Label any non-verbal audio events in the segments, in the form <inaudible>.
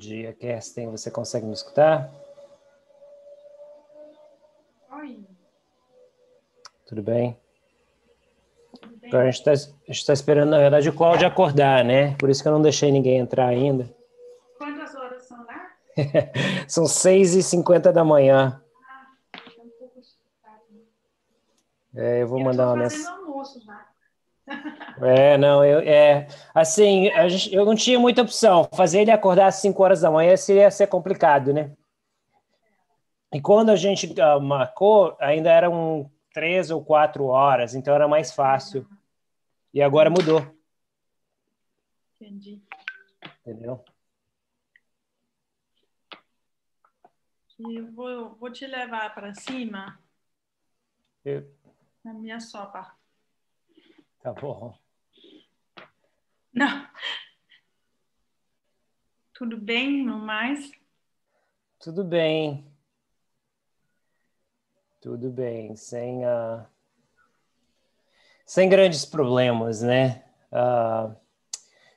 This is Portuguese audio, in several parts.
dia, Kerstin. Você consegue me escutar? Oi. Tudo bem? Tudo bem. Agora a gente está tá esperando, na verdade, o Cláudio acordar, né? Por isso que eu não deixei ninguém entrar ainda. Quantas horas são lá? <laughs> são 6h50 da manhã. Ah, é um pouco né? é, eu vou eu mandar uma mensagem. almoço já. É, não, eu, é, assim, gente, eu não tinha muita opção. Fazer ele acordar às 5 horas da manhã seria ser complicado, né? E quando a gente uh, marcou, ainda eram três ou quatro horas, então era mais fácil. E agora mudou. Entendi. Entendeu? Eu vou, vou te levar para cima. Eu... Na minha sopa. Tá bom. Não. Tudo bem, não mais? Tudo bem. Tudo bem, sem, uh, sem grandes problemas, né? Uh, ah,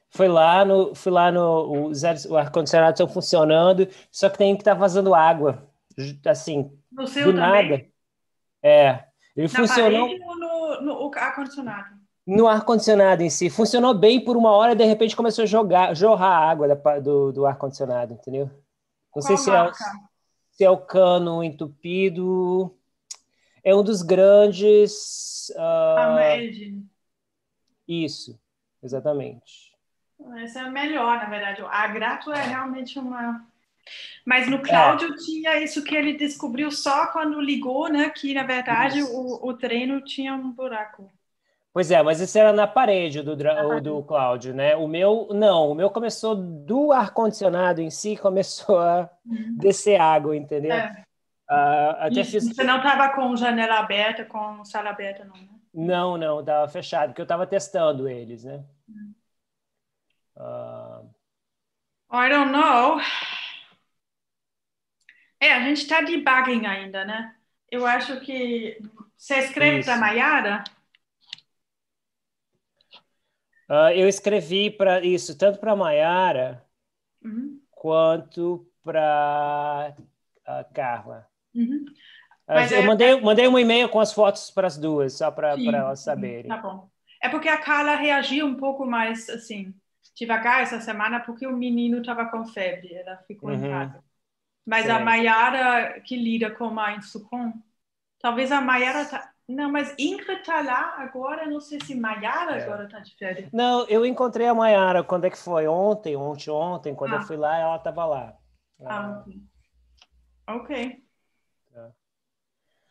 fui lá no, fui lá no o, o ar condicionado estão funcionando, só que tem que estar tá vazando água, assim, do nada. É, ele Na funcionou. Parede ou no, no ar condicionado? no ar-condicionado em si. Funcionou bem por uma hora e de repente começou a jogar, jorrar a água da, do, do ar-condicionado, entendeu? Não Qual sei se é, se é, o cano entupido. É um dos grandes. Uh... A Isso, exatamente. Essa é a melhor, na verdade. A Grato é realmente uma. Mas no Cláudio é. tinha isso que ele descobriu só quando ligou, né? Que na verdade o, o treino tinha um buraco. Pois é, mas isso era na parede do, ah. do Cláudio, né? O meu, não, o meu começou do ar-condicionado em si, <laughs> começou a uhum. descer água, entendeu? É. Uh, até fiz... Você não estava com janela aberta, com sala aberta, não, né? Não, não, estava fechado, porque eu estava testando eles, né? Uh... I don't know. É, a gente está debugging ainda, né? Eu acho que... Você escreve para Maiara? Uh, eu escrevi para isso tanto para Maiara uhum. quanto para a ah, Carla. Uhum. Ah, eu é... mandei, mandei um e-mail com as fotos para as duas, só para elas saberem. Tá bom. É porque a Carla reagiu um pouco mais assim, devagar essa semana, porque o menino estava com febre, ela ficou uhum. em casa. Mas Sim. a Maiara, que lida com a Insucon, talvez a Maiara tá não, mas Ingrid tá lá agora, não sei se Maiara é. agora tá de férias. Não, eu encontrei a Maiara, quando é que foi? Ontem, ontem, ontem, quando ah. eu fui lá, ela tava lá. Ah, ah. ok. Tá.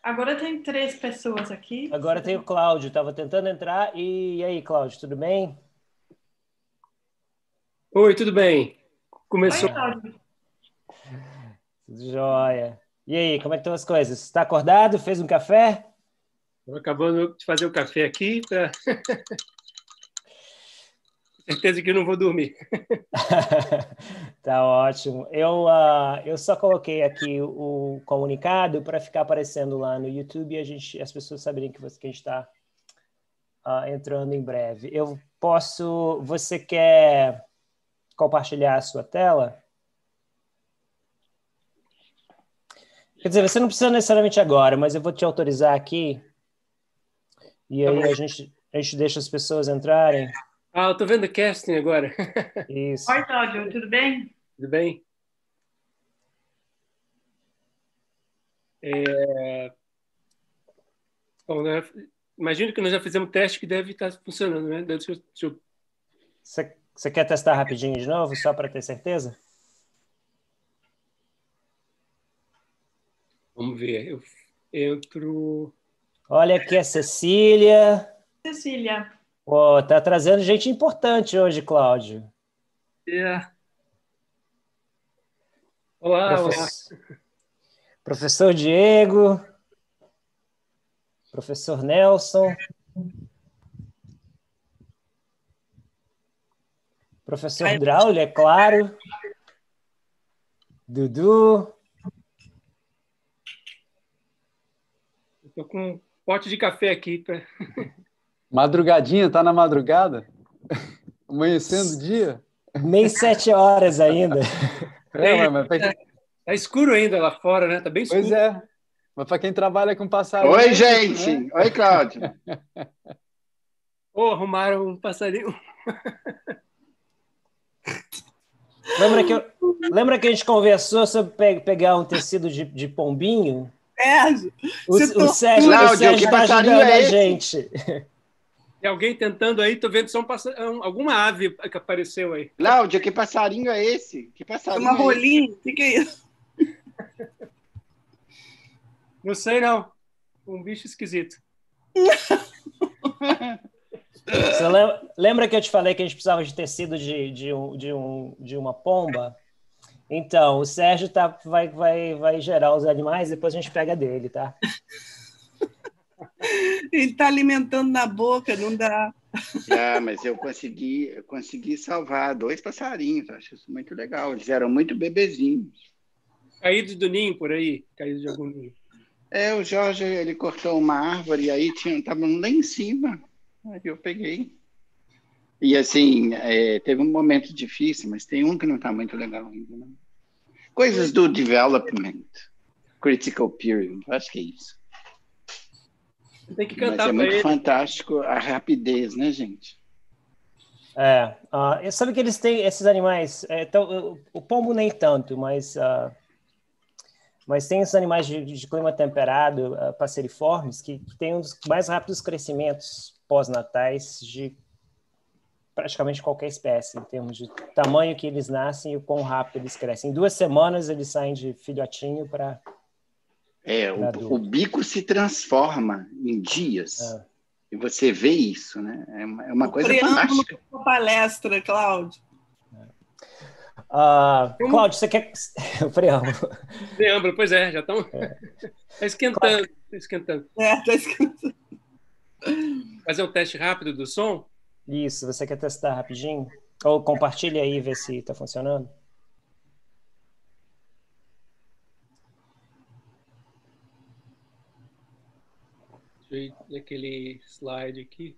Agora tem três pessoas aqui. Agora tem o Cláudio, tava tentando entrar. E, e aí, Cláudio, tudo bem? Oi, tudo bem? Começou. Oi, Cláudio. Tudo jóia. E aí, como é estão as coisas? Está acordado? Fez um café? Estou acabando de fazer o café aqui para. <laughs> Certeza que não vou dormir. <laughs> tá ótimo. Eu, uh, eu só coloquei aqui o comunicado para ficar aparecendo lá no YouTube e a gente, as pessoas saberem que, você, que a gente está uh, ah, entrando em breve. Eu posso. Você quer compartilhar a sua tela? Quer dizer, você não precisa necessariamente agora, mas eu vou te autorizar aqui e aí a gente, a gente deixa as pessoas entrarem. Ah, eu tô vendo o casting agora. <laughs> Isso. Oi, Cláudio, tudo bem? Tudo bem? É... Bom, né? Imagino que nós já fizemos o teste que deve estar tá funcionando, né? Você quer testar rapidinho de novo, só para ter certeza? Vamos ver. Eu entro. Olha aqui a Cecília. Cecília. Pô, oh, tá trazendo gente importante hoje, Cláudio. Yeah. É. Olá, olá. Professor Diego. Professor Nelson. Professor Braulio, é claro. Dudu. Estou com pote de café aqui. Pra... Tá? <laughs> Madrugadinha, tá na madrugada? <laughs> Amanhecendo o dia? Nem sete horas ainda. <laughs> É, mas pra... tá, tá escuro ainda lá fora, né? Tá bem escuro. Pois é. Mas para quem trabalha com passarinho. Oi, é gente! Né? Oi, Cláudio! oh, arrumaram um passarinho. lembra, que eu... lembra que a gente conversou sobre pegar um tecido de, de pombinho? Sérgio. O, o Sérgio, Cláudio, o Sérgio tá ajudando é a gente. Tem alguém tentando aí, tô vendo só um passar... É alguma ave que apareceu aí. Cláudia, que passarinho é esse? Que passarinho? Uma é rolinha? O que, que é isso? <laughs> Não sei, não. Um bicho esquisito. Você lembra que eu te falei que a gente precisava de tecido de, de, um, de, um, de uma pomba? Então, o Sérgio tá, vai, vai, vai gerar os animais, depois a gente pega dele, tá? <laughs> Ele tá alimentando na boca, não dá. <laughs> Ah, mas eu consegui, eu consegui salvar dois passarinhos, acho isso muito legal. Eles eram muito bebezinhos. Caídos do ninho por aí, caídos de algum ninho. É, o Jorge, ele cortou uma árvore e aí tinha, tava lá em cima. Aí eu peguei. E assim, é, teve um momento difícil, mas tem um que não está muito legal ainda. Né? Coisas do development, critical period, acho que é isso. Tem que cantar mas é muito ele. fantástico a rapidez, né, gente? É, uh, sabe que eles têm esses animais, é, então, o, o, pombo nem tanto, mas uh, mas tem esses animais de, de clima temperado, uh, ah, passeriformes, que, que têm um dos mais rápidos crescimentos pós-natais de praticamente qualquer espécie, em termos de tamanho que eles nascem e o quão rápido eles crescem. Em duas semanas eles saem de filhotinho para. É, o, o, bico se transforma em dias. É. E você vê isso, né? É uma, é uma o coisa fantástica. Uma palestra, Cláudio. Uh, Cláudio, você quer. <laughs> o preâmbulo. Preâmbulo, pois é, já estão. Está é. esquentando, está esquentando. É, está esquentando. Fazer um teste rápido do som? Isso, você quer testar rapidinho? Ou compartilha aí, tá ver se está funcionando. Aquele slide aqui.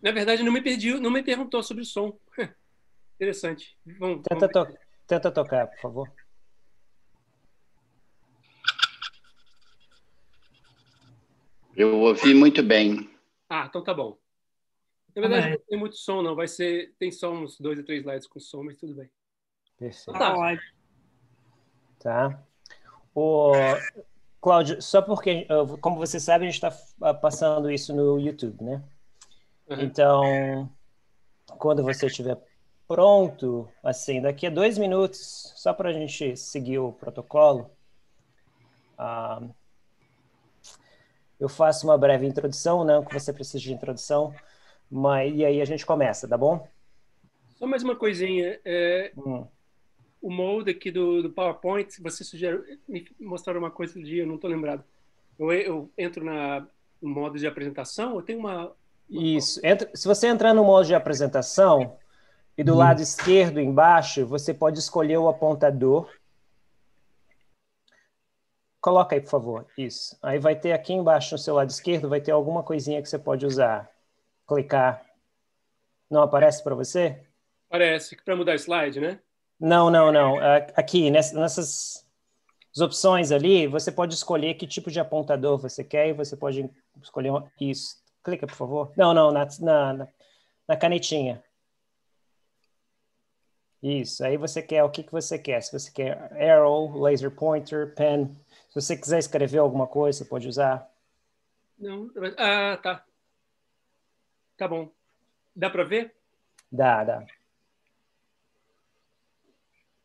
Na verdade, não me pediu, não me perguntou sobre o som. <laughs> Interessante. Vamos, tenta, vamos... To tenta tocar, por favor. Eu ouvi muito bem. Ah, então tá bom. Na ah, verdade, não tem muito som, não. Vai ser. Tem só uns dois ou três slides com som, mas tudo bem. Perfeito. Tá. tá. O... Cláudio, só porque, como você sabe, a gente está ah, passando isso no YouTube, né? Uhum. Então, quando você estiver pronto, assim, daqui a dois minutos, só para a gente seguir o protocolo, uh, eu faço uma breve introdução, não né? que você precisa de introdução, mas e aí a gente começa, tá bom? Só mais uma coisinha. É, hum. O molde aqui do, do PowerPoint, você sugeriu, me mostraram uma coisa do dia, eu não estou lembrado. Eu, eu entro na, no modo de apresentação Eu tenho uma. uma... Isso. Entra, se você entrar no modo de apresentação, e do hum. lado esquerdo embaixo, você pode escolher o apontador Coloca aí, por favor. Isso. Aí vai ter aqui embaixo no seu lado esquerdo, vai ter alguma coisinha que você pode usar. Clicar. Não aparece para você? Aparece. Para mudar slide, né? Não, não, não. É, aqui, nessas opções ali, você pode escolher que tipo de apontador você quer e você pode escolher isso. Clica, por favor. Não, não, na, na, na canetinha. Isso. Aí você quer o que, que você quer. Se você quer arrow, laser pointer, pen, se você quiser escrever alguma coisa, pode usar. Não, ah, tá. Tá bom. Dá para ver? Dá, dá.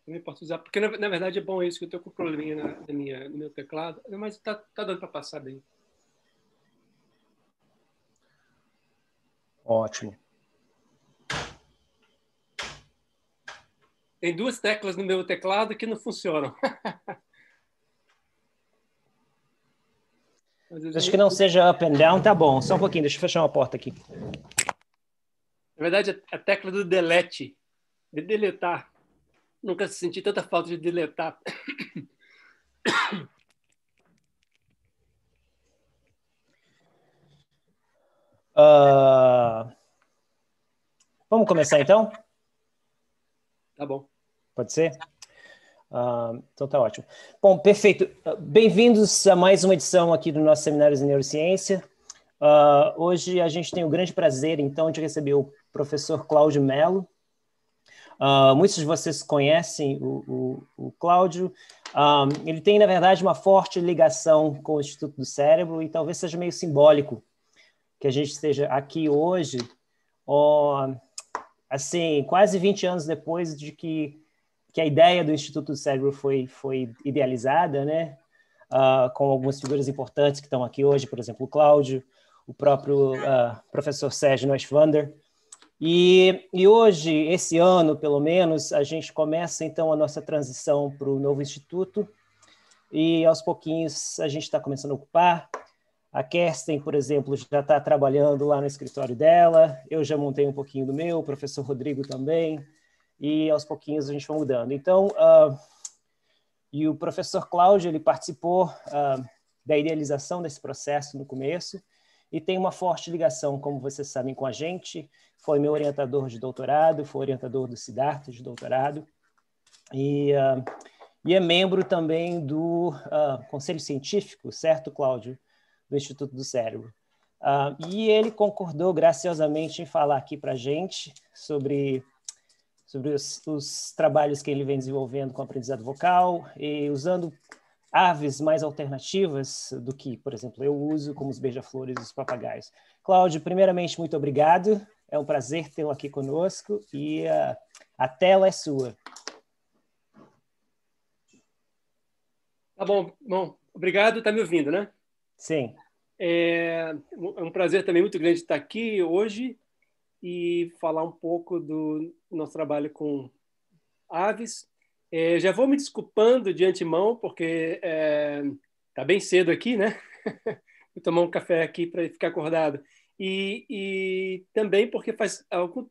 Também posso usar, porque na, na, verdade é bom isso, que eu estou com um probleminha na, na, minha, no meu teclado, mas tá, tá dando para passar bem. Ótimo. Tem duas teclas no meu teclado que não funcionam. <laughs> Acho é que não seja up and down, tá bom. Só um pouquinho, deixa eu fechar uma porta aqui. Na verdade, a tecla do delete, de deletar. Nunca senti tanta falta de deletar. Uh... <coughs> Vamos começar então? Tá bom. Pode ser? Ah, então tá ótimo. Bom, perfeito. Bem-vindos a mais uma edição aqui do nosso seminário de Neurociência. Uh, hoje a gente tem o grande prazer, então, de receber o professor Cláudio Mello. Uh, muitos de vocês conhecem o, o, o Cláudio. Um, ele tem, na verdade, uma forte ligação com o Instituto do Cérebro e talvez seja meio simbólico que a gente esteja aqui hoje, ó, assim, quase 20 anos depois de que que a ideia do Instituto do Cérebro foi, foi idealizada, né? Uh, com algumas figuras importantes que estão aqui hoje, por exemplo, o Cláudio, o próprio uh, professor Sérgio Neustwander. E, e hoje, esse ano, pelo menos, a gente começa então a nossa transição para o novo instituto e aos pouquinhos a gente está começando a ocupar. A Kerstin, por exemplo, já está trabalhando lá no escritório dela, eu já montei um pouquinho do meu, o professor Rodrigo também, e aos pouquinhos a gente vai mudando. Então, uh, e o professor Cláudio, ele participou uh, da idealização desse processo no começo e tem uma forte ligação, como vocês sabem, com a gente. Foi meu orientador de doutorado, foi orientador do Siddhartha de doutorado e, uh, e é membro também do Conselho Científico, certo, Cláudio? Do Instituto do Cérebro. Uh, e ele concordou graciosamente em falar aqui para a gente sobre sobre os, os trabalhos que ele vem desenvolvendo com aprendizado vocal e usando aves mais alternativas do que, por exemplo, eu uso, como os beija-flores e os papagaios. Cláudio, primeiramente, muito obrigado. É um prazer tê-lo aqui conosco e ah, a tela é sua. Tá bom, bom, obrigado. Tá me ouvindo, né? Sim. É, é um prazer também muito grande estar aqui hoje e falar um pouco do nosso trabalho com aves. É, já vou me desculpando de antemão, porque está é, tá bem cedo aqui, né? <laughs> vou tomar um café aqui para ficar acordado. E, e, também porque faz algum,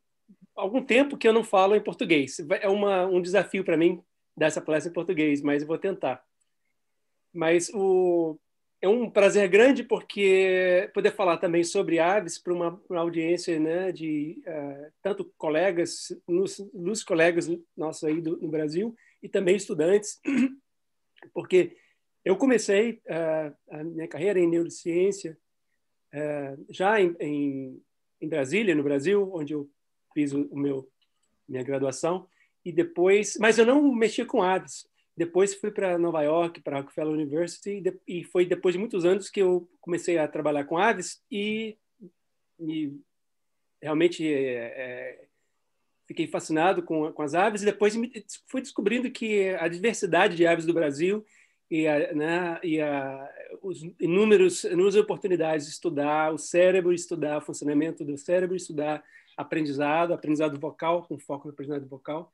algum tempo que eu não falo em português. É uma, um desafio para mim dar essa palestra em português, mas eu vou tentar. Mas o, é um prazer grande porque poder falar também sobre aves para uma, uma, audiência né, de uh, tanto colegas, luz colegas nossos aí do, no Brasil e também estudantes, <clears throat> porque eu comecei uh, a minha carreira em neurociência uh, já em, em, em, Brasília, no Brasil, onde eu fiz o, o meu minha graduação e depois, mas eu não mexia com aves. Depois fui para Nova York, para Rockefeller University, e foi depois de muitos anos que eu comecei a trabalhar com aves e, realmente é, é, fiquei fascinado com, com as aves. E depois me, fui descobrindo que a diversidade de aves do Brasil e, a, né, e a, os inúmeros, inúmeras oportunidades de estudar o cérebro, estudar o funcionamento do cérebro, estudar aprendizado, aprendizado vocal, com foco no aprendizado vocal.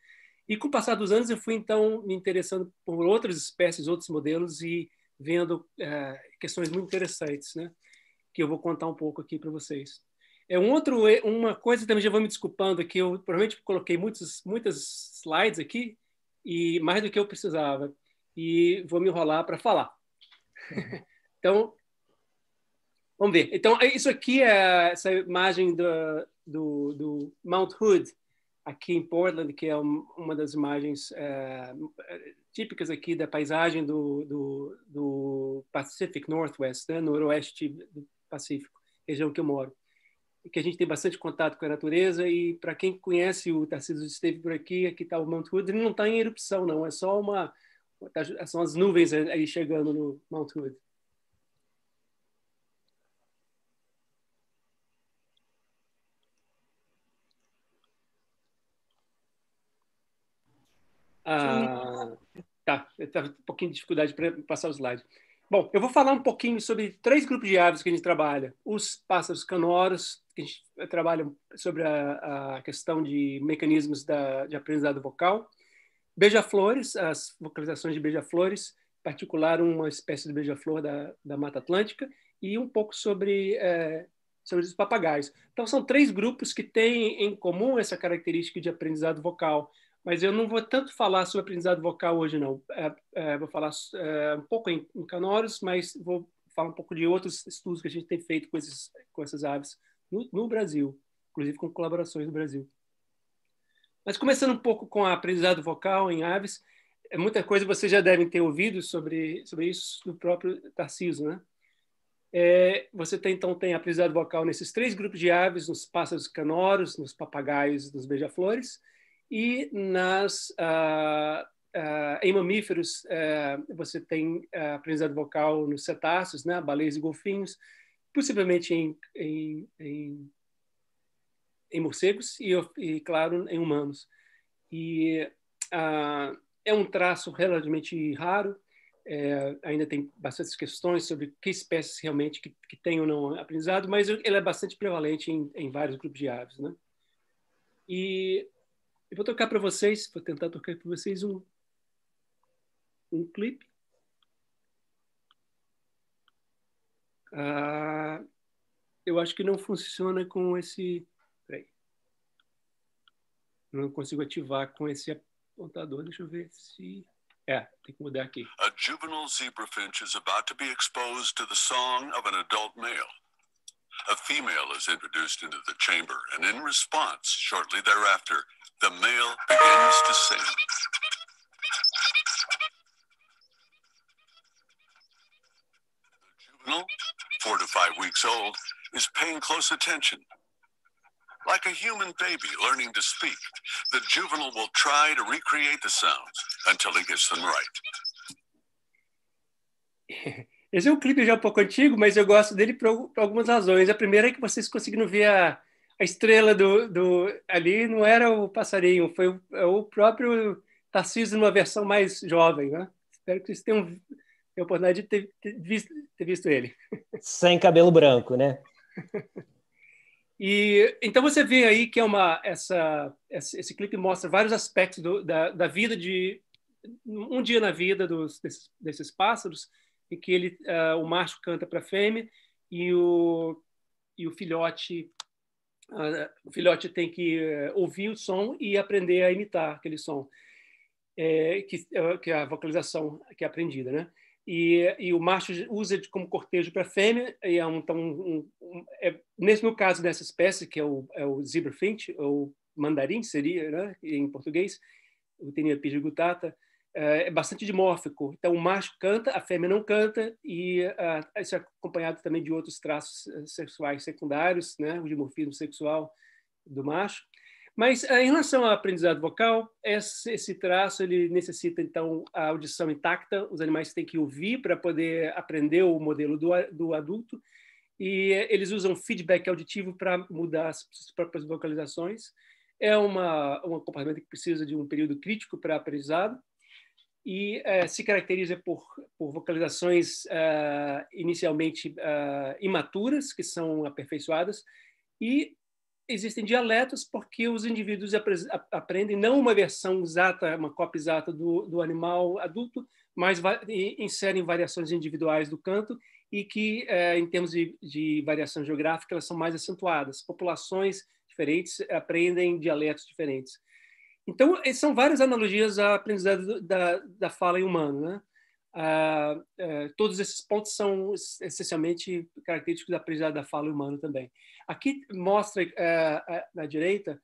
E com o passar dos anos eu fui então me interessando por outras espécies, outros modelos e vendo é, questões muito interessantes, né? Que eu vou contar um pouco aqui para vocês. É um outro, é, uma coisa também já vou me desculpando que eu provavelmente coloquei muitos, muitas slides aqui e mais do que eu precisava e vou me enrolar para falar. <laughs> então, vamos ver. Então isso aqui é essa imagem do, do, do Mount Hood aqui em Portland, que é um, uma das imagens é, típicas aqui da paisagem do, do, do Pacific Northwest, né? noroeste do Pacífico, região que eu moro. E que a gente tem bastante contato com a natureza e para quem conhece o Tarcísio esteve por aqui, aqui está o Mount Hood, ele não está em erupção não, é só uma tá, são as nuvens aí chegando no Mount Hood. Ah, tá, eu com um pouquinho de dificuldade para passar o slide. Bom, eu vou falar um pouquinho sobre três grupos de aves que a gente trabalha. Os pássaros canoros, que a gente trabalha sobre a, a questão de mecanismos da, de aprendizado vocal. Beija-flores, as vocalizações de beija-flores, em particular uma espécie de beija-flor da, da Mata Atlântica, e um pouco sobre, é, sobre os papagaios. Então, são três grupos que têm em comum essa característica de aprendizado vocal mas eu não vou tanto falar sobre aprendizado vocal hoje, não. É, é, vou falar é, um pouco em, em mas vou falar um pouco de outros estudos que a gente tem feito com, esses, com essas aves no, no Brasil, inclusive com colaborações no Brasil. Mas começando um pouco com a aprendizado vocal em aves, é muita coisa vocês já devem ter ouvido sobre, sobre isso do próprio Tarciso, né? É, você tem, então tem aprendizado vocal nesses três grupos de aves, nos pássaros canoros, nos papagaios, nos beija-flores, e nas, uh, uh, em mamíferos, ah, você tem aprendizado vocal nos cetáceos, né? baleias e golfinhos, possivelmente em, em, em, em morcegos e, e, claro, em humanos. E é um traço relativamente raro, é, ainda tem bastantes questões sobre que espécies realmente que, que tem ou não aprendizado, mas ele é bastante prevalente em, em vários grupos de aves, né? E eu vou tocar para vocês, vou tentar tocar para vocês um, um clipe. Ah, eu acho que não funciona com esse. Peraí. Não consigo ativar com esse apontador. Deixa eu ver se. É, tem que mudar aqui. A juvenile zebrafinch is about to be exposed to the song of an adult male. A female is introduced into the chamber, and in response, shortly thereafter, The male begins to sing. The juvenile, four to five weeks old, is paying close attention. Like a human baby learning to speak, the juvenile will try to recreate the sounds until he gets them right. <laughs> Esse é um clipe já um pouco antigo, mas eu gosto dele por, por algumas razões. A primeira é que vocês conseguiram ver a, a estrela do, do ali não era o passarinho, foi o, é o próprio Tarcísio numa versão mais jovem, né? Espero que vocês tenham, tenham a oportunidade de ter, ter, visto, ter visto ele. Sem cabelo branco, né? E então você vê aí que é uma essa esse, clipe mostra vários aspectos do, da, da vida de um dia na vida dos desses, desses pássaros em que ele uh, o macho canta para a fêmea e o e o filhote o filhote tem que eh, ouvir o som e aprender a imitar aquele som, é, que, é, que, é a vocalização que é aprendida, né? E, e o macho usa de, como cortejo para a fêmea, e é um, então, um, um, é, nesse, no caso dessa espécie, que é o, é o zebra finch, ou mandarim seria, né, em português, o Tenia pigigutata, é, é bastante dimórfico. Então, o macho canta, a fêmea não canta, e uh, isso é acompanhado também de outros traços eh, sexuais secundários, né? o dimorfismo sexual do macho. Mas uh, em relação ao aprendizado vocal, esse, esse, traço ele necessita então a audição intacta. Os animais têm que ouvir para poder aprender o modelo do, do adulto e uh, eles usam feedback auditivo para mudar as, as próprias vocalizações. É uma, um comportamento que precisa de um período crítico para aprendizado e uh, se caracteriza por, por vocalizações uh, inicialmente uh, imaturas, que são aperfeiçoadas, e existem dialetos porque os indivíduos ap aprendem não uma versão exata, uma cópia exata do, do animal adulto, mas va inserem variações individuais do canto e que, em termos de, de variação geográfica, elas são mais acentuadas. Populações diferentes aprendem dialetos diferentes. Então, são várias analogias à aprendizagem da, da fala em humano. Né? Ah, ah, todos esses pontos são essencialmente característicos da aprendizagem da fala humana também. Aqui mostra, ah, na direita,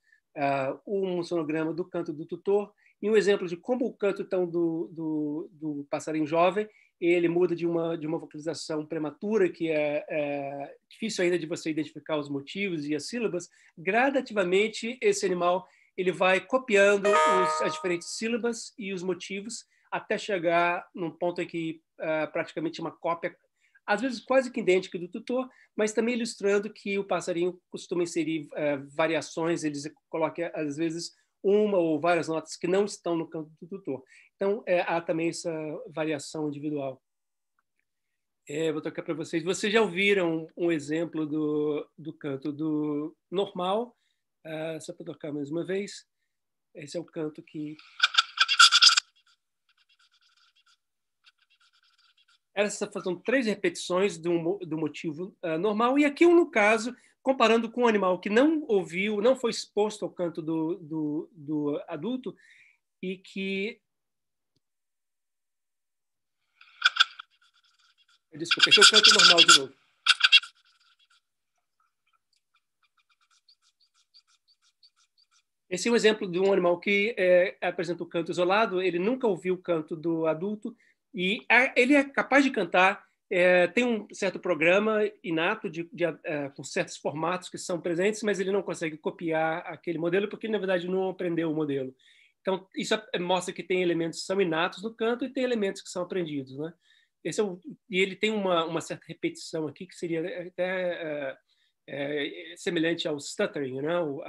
um sonograma do canto do tutor e um exemplo de como o canto então, do, do, do passarinho jovem ele muda de uma de uma vocalização prematura que é, é, difícil ainda de você identificar os motivos e as sílabas gradativamente esse animal ele vai copiando os, as diferentes sílabas e os motivos até chegar num ponto em que uh, praticamente uma cópia, às vezes quase que idêntica do tutor, mas também ilustrando que o passarinho costuma inserir uh, variações, ele coloca às vezes uma ou várias notas que não estão no canto do tutor. Então é, há também essa variação individual. É, vou tocar para vocês. Vocês já ouviram um exemplo do, do canto do normal, ah, só para tocar mais uma vez, esse é o canto que. Essas são três repetições do, do motivo uh, normal, e aqui, no caso, comparando com um animal que não ouviu, não foi exposto ao canto do, do, do adulto, e que Desculpa, esse é o canto normal de novo. Esse é um exemplo de um animal que é, apresenta o canto isolado, ele nunca ouviu o canto do adulto e ele é capaz de cantar, é, tem um certo programa inato de, de, é, com certos formatos que são presentes, mas ele não consegue copiar aquele modelo porque, na verdade, não aprendeu o modelo. Então, isso é, é, mostra que tem elementos que são inatos no canto e tem elementos que são aprendidos. Né? Esse é o, e ele tem uma, uma certa repetição aqui que seria até... É, é, semelhante ao stuttering, né? ao,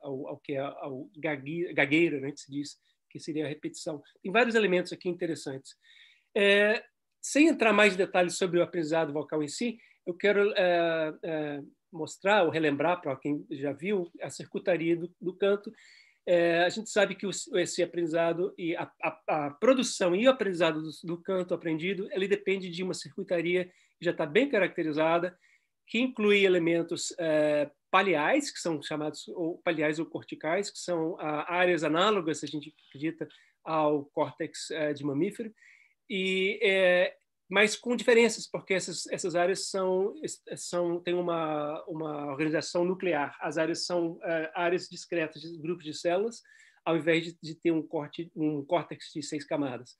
ao, ao que é, ao gagueira, né? que se diz que seria a repetição. Tem vários elementos aqui interessantes. É, sem entrar mais em detalhes sobre o aprendizado vocal em si, eu quero é, é, mostrar ou relembrar para quem já viu a circuitaria do, do canto. É, a gente sabe que o, esse aprendizado e a, a, a produção e o aprendizado do, do, canto aprendido, ele depende de uma circuitaria que já está bem caracterizada que inclui elementos é, paliais, que são chamados ou paliais ou corticais, que são a, ah, áreas análogas, a gente acredita, ao córtex é, de mamífero, e é, mas com diferenças, porque essas, essas áreas são, são têm uma, uma organização nuclear. As áreas são áreas discretas, grupos de células, ao invés de, de ter um, corte, um córtex de seis camadas.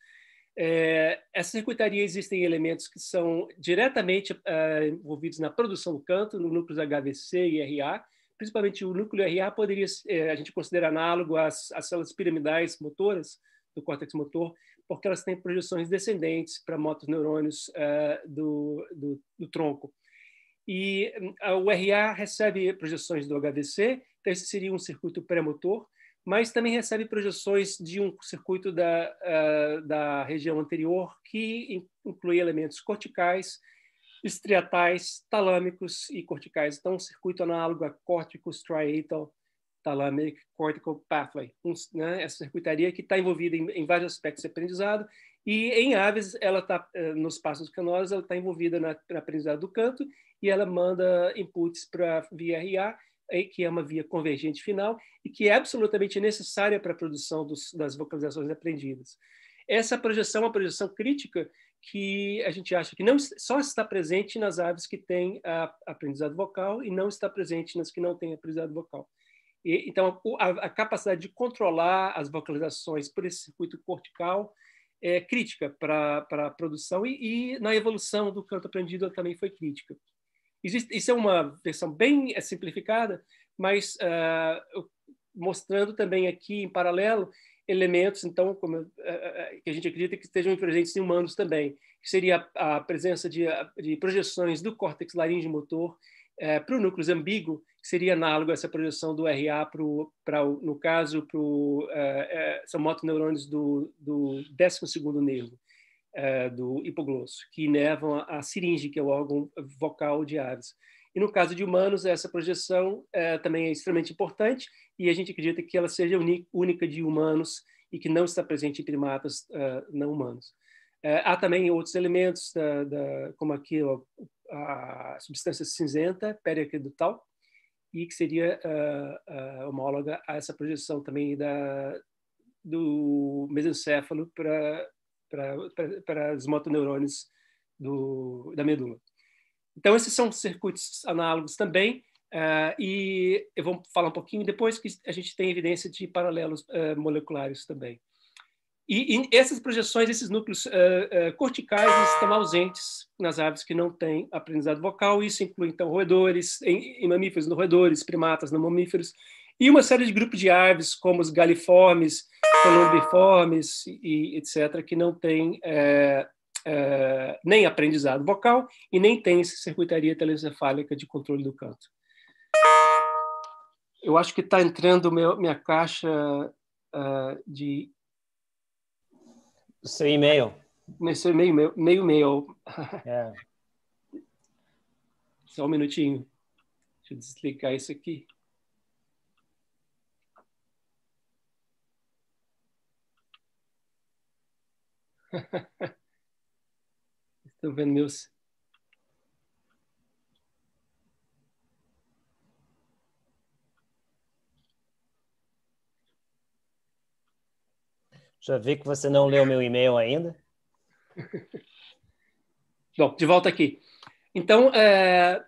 É, essa circuitaria existem elementos que são diretamente é, envolvidos na produção do canto, no núcleos HVC e RA, principalmente o núcleo RA poderia, é, a gente considera análogo às, às células piramidais motoras do córtex motor, porque elas têm projeções descendentes para motos neurônios é, do, do, do tronco. E hum, a, o RA recebe projeções do HVC, então esse seria um circuito pré-motor, mas também recebe projeções de um circuito da, uh, da região anterior que inclui elementos corticais, estriatais, talâmicos e corticais. Então, um circuito análogo a córtico striatal thalamic cortical pathway, um, né? essa circuitaria que está envolvida em, em, vários aspectos de aprendizado e em aves ela está eh, nos passos canosos ela está envolvida na, na aprendizado do canto e ela manda inputs para VRA. VRA que é uma via convergente final e que é absolutamente necessária para a produção dos, das vocalizações aprendidas. Essa projeção é uma projeção crítica que a gente acha que não só está presente nas aves que têm a, aprendizado vocal e não está presente nas que não têm aprendizado vocal. E, então, a, a, capacidade de controlar as vocalizações por esse circuito cortical é crítica para a produção e, e na evolução do canto aprendido também foi crítica. Existe, isso é uma versão bem é, simplificada, mas uh, mostrando também aqui, em paralelo, elementos, então, como, uh, que a gente acredita que estejam presentes em humanos também, que seria a, a presença de, de, projeções do córtex laringe motor uh, é, para o núcleo ambíguo, que seria análogo a essa projeção do RA, para no caso, pro, é, são motoneurônios do, do 12 nervo é, do hipoglosso, que inervam a, a, siringe, que é o órgão vocal de aves. E no caso de humanos, essa projeção é, também é extremamente importante e a gente acredita que ela seja única de humanos e que não está presente em primatas uh, não humanos. É, há também outros elementos, da, da, como aqui ó, a substância cinzenta, periaquedutal, e que seria uh, homóloga a essa projeção também da, do mesencéfalo para para os motoneurônios do, da medula. Então, esses são circuitos análogos também, uh, e eu vou falar um pouquinho depois que a gente tem evidência de paralelos uh, moleculares também. E, e, essas projeções, esses núcleos uh, corticais, estão ausentes nas aves que não têm aprendizado vocal, isso inclui, então, roedores, em, em mamíferos, no roedores, primatas, no mamíferos, e uma série de grupos de aves, como os galiformes, colombiformes e etc., que não têm é, é, nem aprendizado vocal e nem têm circuitaria telencefálica de controle do canto. Eu acho que está entrando meu, minha caixa uh, de. Seu e-mail. Seu e-mail, meu, meio e-mail. É. <laughs> Só um minutinho. Deixa eu desligar isso aqui. <laughs> Estou vendo meus. Já vi que você não leu meu e-mail ainda. <laughs> Bom, de volta aqui. Então, é,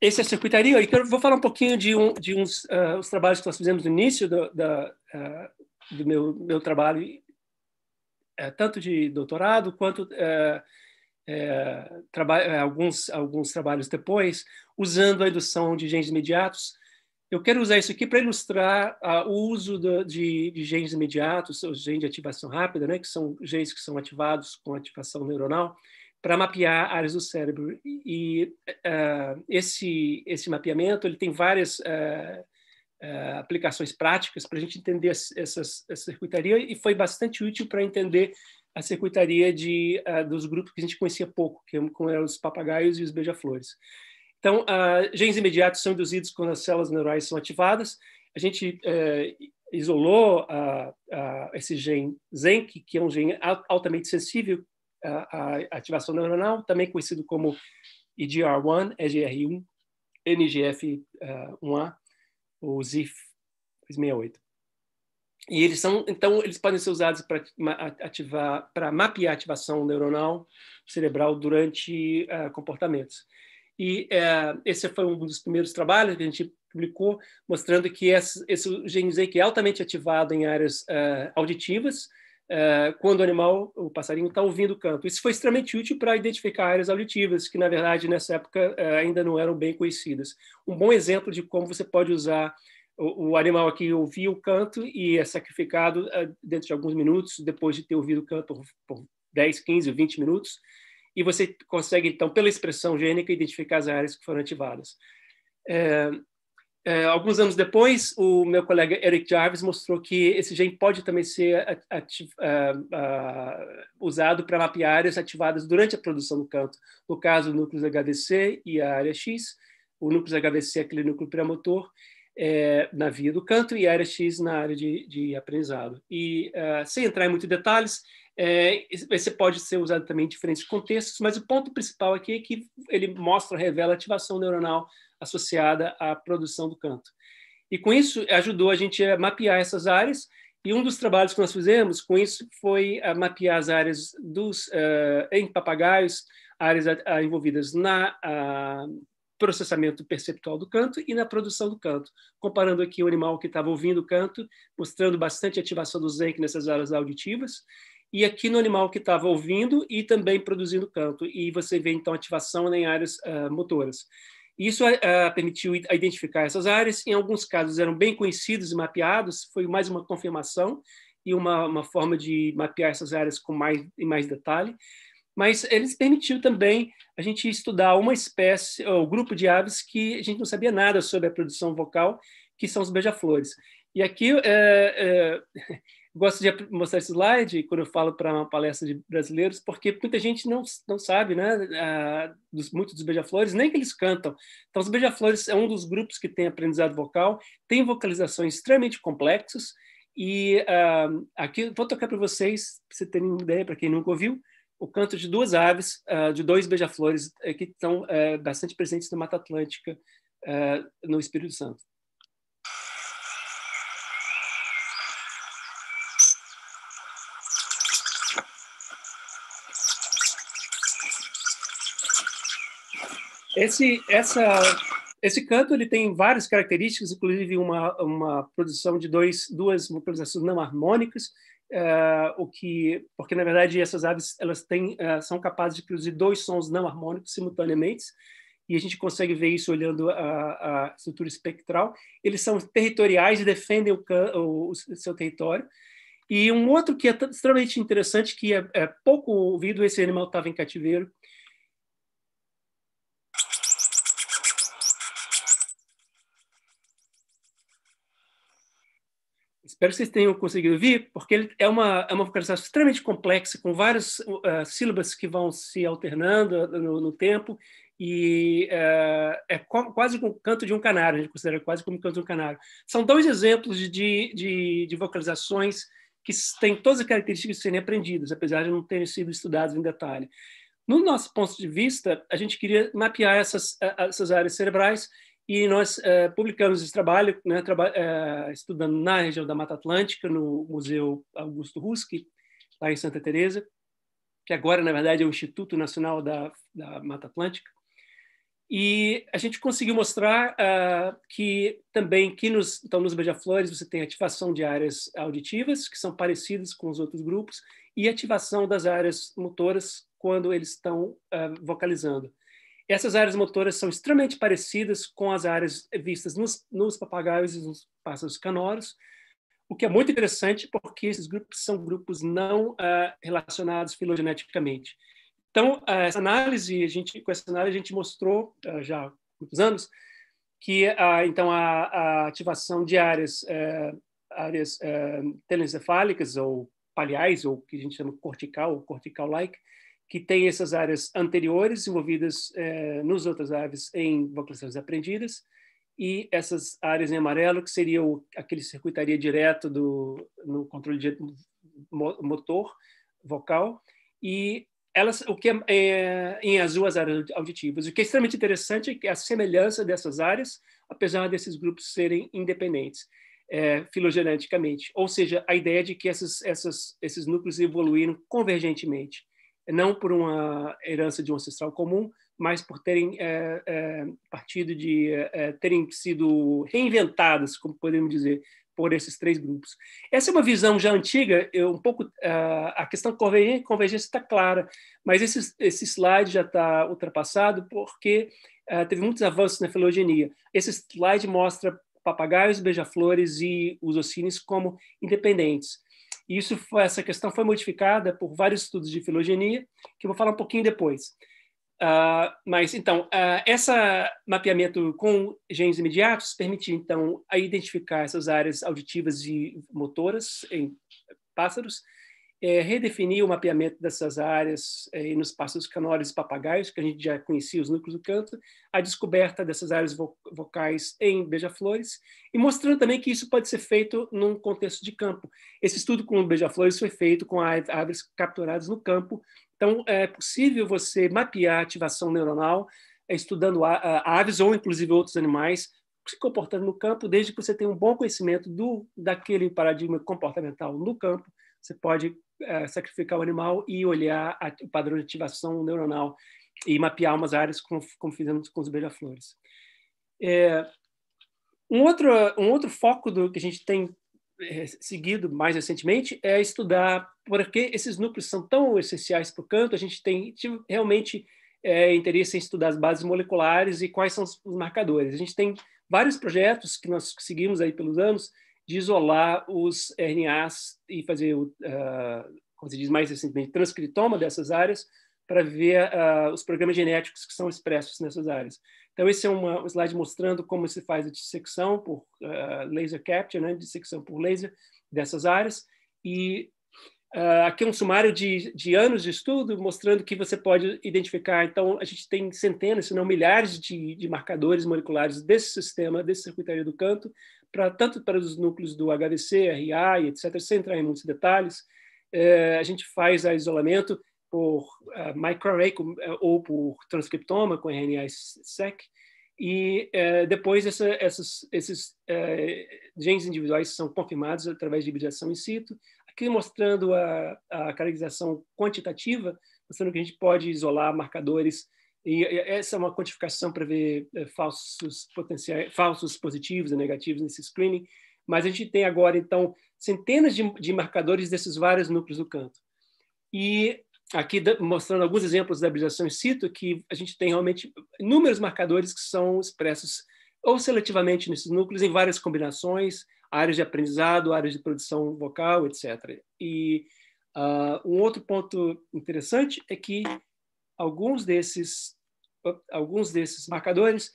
esse é a circuitaria. Eu vou falar um pouquinho de, um, de uns uh, os trabalhos que nós fizemos no início do, da, uh, do meu, meu trabalho é, tanto de doutorado quanto é, é, é, alguns, alguns trabalhos depois, usando a indução de genes imediatos. Eu quero usar isso aqui para ilustrar uh, o uso do, de, de, genes imediatos, os genes de ativação rápida, né, que são genes que são ativados com ativação neuronal, para mapear áreas do cérebro. E uh, esse, esse mapeamento ele tem várias uh, é, aplicações práticas para a gente entender essas, essa circuitaria e foi bastante útil para entender a circuitaria de, uh, dos grupos que a gente conhecia pouco, que eram os papagaios e os beija-flores. Então, uh, genes imediatos são induzidos quando as células neurais são ativadas. A gente uh, isolou esse gene Zenk, que é um gene altamente sensível à, à ativação neuronal, também conhecido como EGR1, EGR1, NGF1A o ZIF 68. E eles são, então, eles podem ser usados para ativar, para mapear a ativação neuronal cerebral durante uh, comportamentos. E uh, esse foi um dos primeiros trabalhos que a gente publicou, mostrando que esse, esse gen Z que é altamente ativado em áreas uh, auditivas, é, quando o animal, o passarinho, está ouvindo o canto. Isso foi extremamente útil para identificar áreas auditivas, que na verdade nessa época é, ainda não eram bem conhecidas. Um bom exemplo de como você pode usar o, o animal que ouvir o canto e é sacrificado é, dentro de alguns minutos, depois de ter ouvido o canto por 10, 15, 20 minutos, e você consegue, então, pela expressão gênica, identificar as áreas que foram ativadas. É, é, alguns anos depois, o meu colega Eric Jarvis mostrou que esse gene pode também ser uh, uh, usado para mapear áreas ativadas durante a produção do canto. No caso, o núcleo HVC e a área X. O núcleo HVC é aquele núcleo pré-motor é, na via do canto e a área X na área de, de aprendizado. E uh, sem entrar em muitos detalhes, é, esse pode ser usado também em diferentes contextos, mas o ponto principal aqui é que ele mostra, revela a ativação neuronal associada à produção do canto. E com isso ajudou a gente a mapear essas áreas. E um dos trabalhos que nós fizemos com isso foi mapear as áreas dos uh, em papagaios, áreas envolvidas na uh, processamento perceptual do canto e na produção do canto, comparando aqui o animal que estava ouvindo o canto, mostrando bastante ativação do zenc nessas áreas auditivas, e aqui no animal que estava ouvindo e também produzindo canto, e você vê então ativação em áreas uh, motoras. Isso uh, permitiu identificar essas áreas, em alguns casos eram bem conhecidos e mapeados, foi mais uma confirmação e uma, uma forma de mapear essas áreas com mais, em mais detalhe, mas eles permitiu também a gente estudar uma espécie, ou grupo de aves que a gente não sabia nada sobre a produção vocal, que são os beija-flores. E aqui, é, é, gosto de mostrar esse slide quando eu falo para uma palestra de brasileiros, porque muita gente não, não sabe, né? dos, muitos dos beija-flores, nem que eles cantam. Então, os beija-flores é um dos grupos que tem aprendizado vocal, tem vocalizações extremamente complexas, e ah, aqui vou tocar para vocês, para você terem uma ideia, para quem nunca ouviu, o canto de duas aves, ah, de dois beija-flores, eh, que estão eh, bastante presentes na Mata Atlântica, ah, no Espírito Santo. Esse, essa, esse canto ele tem várias características, inclusive uma, uma produção de dois, duas vocalizações não harmônicas, uh, o que, porque na verdade essas aves elas têm, uh, são capazes de produzir dois sons não harmônicos simultaneamente, e a gente consegue ver isso olhando a, a estrutura espectral. Eles são territoriais e defendem o, o, o seu território. E um outro que é extremamente interessante, que é, é pouco ouvido, esse animal estava em cativeiro, Espero que vocês tenham conseguido ouvir, porque ele é uma, é uma vocalização extremamente complexa, com várias uh, uh sílabas que vão se alternando uh, no, no tempo, e uh, é quase como o canto de um canário, a gente considera quase como o canto de um canário. São dois exemplos de, de, de vocalizações que têm todas as características de serem aprendidas, apesar de não terem sido estudadas em detalhe. No nosso ponto de vista, a gente queria mapear essas, uh, essas áreas cerebrais e nós é, publicamos esse trabalho, né, traba é, estudando na região da Mata Atlântica, no Museu Augusto Ruski, lá em Santa Teresa, que agora, na verdade, é o Instituto Nacional da, da Mata Atlântica. E a gente conseguiu mostrar uh, que também que nos, então, nos beija-flores você tem ativação de áreas auditivas, que são parecidas com os outros grupos, e ativação das áreas motoras quando eles estão uh, vocalizando. Essas áreas motoras são extremamente parecidas com as áreas vistas nos, nos papagaios e nos pássaros canoros, o que é muito interessante porque esses grupos são grupos não uh, relacionados filogeneticamente. Então, uh, essa análise, a gente, com essa análise a gente mostrou uh, já há muitos anos que então a, a, ativação de áreas eh, áreas eh, telencefálicas ou paliais ou que a gente chama cortical ou cortical-like que tem essas áreas anteriores envolvidas é, nos outras aves em vocações aprendidas e essas áreas em amarelo que seria o, aquele circuitaria direto do no controle de, motor vocal e elas o que é, é, em azul as áreas auditivas o que é extremamente interessante é que a semelhança dessas áreas apesar desses grupos serem independentes é, filogeneticamente ou seja a ideia de que essas, essas esses núcleos evoluíram convergentemente não por uma herança de um ancestral comum, mas por terem é, é, partido de é, terem sido reinventadas, como podemos dizer, por esses três grupos. Essa é uma visão já antiga, eu, um pouco a questão convergência está clara, mas esse, esse slide já está ultrapassado porque teve muitos avanços na filogenia. Esse slide mostra papagaios, beija-flores e os oscines como independentes. Isso foi, essa questão foi modificada por vários estudos de filogenia, que eu vou falar um pouquinho depois. Uh, mas então, uh, ah, esse mapeamento com genes imediatos permitiu então a identificar essas áreas auditivas e motoras em pássaros é, redefinir o mapeamento dessas áreas é, nos pássaros canores e papagaios, que a gente já conhecia os núcleos do canto, a descoberta dessas áreas vo vocais em beija-flores, e mostrando também que isso pode ser feito num contexto de campo. Esse estudo com beija-flores foi feito com aves capturadas no campo, então é possível você mapear a ativação neuronal é, estudando aves ou inclusive outros animais se comportando no campo, desde que você tenha um bom conhecimento do daquele paradigma comportamental no campo, você pode eh, sacrificar o animal e olhar a, o padrão de ativação neuronal e mapear umas áreas como, como fizemos com os beija-flores. É, um, outro, um outro foco do, que a gente tem eh, seguido mais recentemente é estudar por que esses núcleos são tão essenciais para o canto. A gente tem realmente é, interesse em estudar as bases moleculares e quais são os marcadores. A gente tem vários projetos que nós seguimos aí pelos anos de isolar os RNAs e fazer, uh, como se diz mais recentemente, transcritoma dessas áreas para ver uh, os programas genéticos que são expressos nessas áreas. Então, esse é uma, um slide mostrando como se faz a dissecção por uh, laser capture, né? dissecção por laser dessas áreas. E uh, aqui é um sumário de, de anos de estudo mostrando que você pode identificar. Então, a gente tem centenas, se não milhares, de, de marcadores moleculares desse sistema, desse circuitário do canto, para tanto para os núcleos do HDC, RA, etc., sem entrar em muitos detalhes. É, a gente faz a isolamento por uh, microarray é, ou por transcriptoma com RNA-seq, e uh, depois essa, essas, esses uh, genes individuais são confirmados através de hibridação in situ, aqui mostrando a, a caracterização quantitativa, mostrando que a gente pode isolar marcadores e essa é uma quantificação para ver é, falsos potenciais, falsos positivos e negativos nesse screening. Mas a gente tem agora, então, centenas de, de marcadores desses vários núcleos do canto. E aqui mostrando alguns exemplos da habilitação in situ, que a gente tem realmente inúmeros marcadores que são expressos ou seletivamente nesses núcleos, em várias combinações, áreas de aprendizado, áreas de produção vocal, etc. E uh, um outro ponto interessante é que alguns desses, alguns desses marcadores,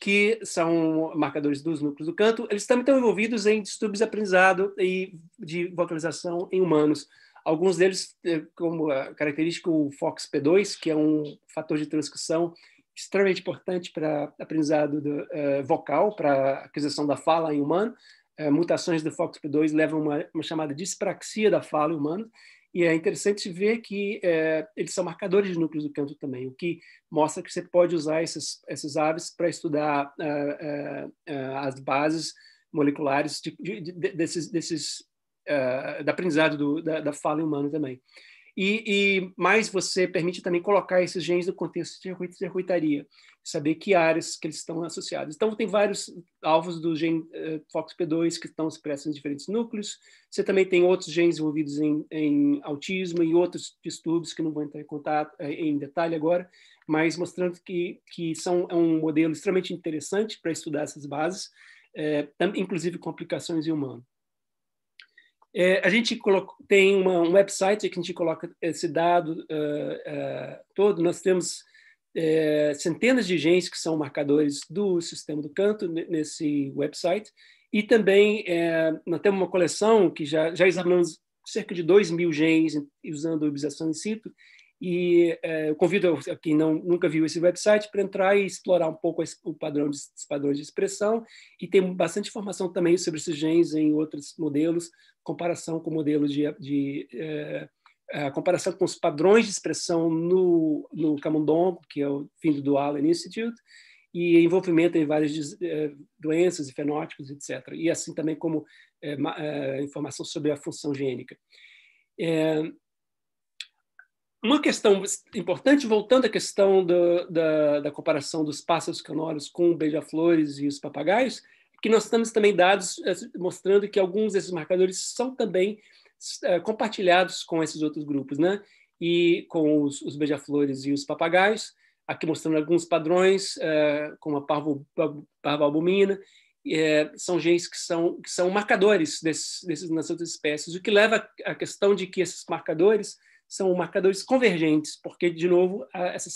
que são marcadores dos núcleos do canto, eles também estão envolvidos em distúrbios de aprendizado e de vocalização em humanos. Alguns deles, eh, como eh, característico o FOXP2, que é um fator de transcrição extremamente importante para aprendizado do, uh, vocal, para aquisição da fala em humano. Uh, mutações do FOXP2 levam a uma, uma chamada dispraxia da fala em humano. E é interessante ver que é, eles são marcadores de núcleos do canto também, o que mostra que você pode usar essas, essas aves para estudar uh, uh, uh, as bases moleculares de, de, de, desses, desses, é, da aprendizado do, da, da fala humana também. E, e mais você permite também colocar esses genes no contexto de circuitaria, saber que áreas que eles estão associados. Então, tem vários alvos do gene uh, eh, FOXP2 que estão expressos em diferentes núcleos. Você também tem outros genes envolvidos em, em autismo e outros distúrbios que não vou entrar em contato eh, em detalhe agora, mas mostrando que, que são, é um modelo extremamente interessante para estudar essas bases, eh, inclusive com aplicações em humano. É, a gente coloca, tem uma, um website que a gente coloca esse dado uh, uh, todo. Nós temos é, centenas de genes que são marcadores do sistema do canto nesse website. E também é, nós temos uma coleção que já, já examinamos cerca de 2 mil genes usando observação in situ e eh, eu convido a quem não, nunca viu esse website para entrar e explorar um pouco esse, o padrão de, padrões de expressão. E tem bastante informação também sobre esses genes em outros modelos, comparação com modelo de. de eh, a comparação com os padrões de expressão no, no camundongo, que é o fim do Allen Institute, e envolvimento em várias eh, doenças e fenótipos, etc. E assim também como informação sobre a função gênica. Uma questão importante, voltando à questão do, da, da, comparação dos pássaros canórios com beija-flores e os papagaios, é que nós temos também dados eh, mostrando que alguns desses marcadores são também eh, compartilhados com esses outros grupos, né? E com os, os beija-flores e os papagaios, aqui mostrando alguns padrões, uh, como a parvo, é, são genes que são, que são marcadores desses, dessas outras espécies, o que leva à questão de que esses marcadores são marcadores convergentes, porque, de novo, a, essa,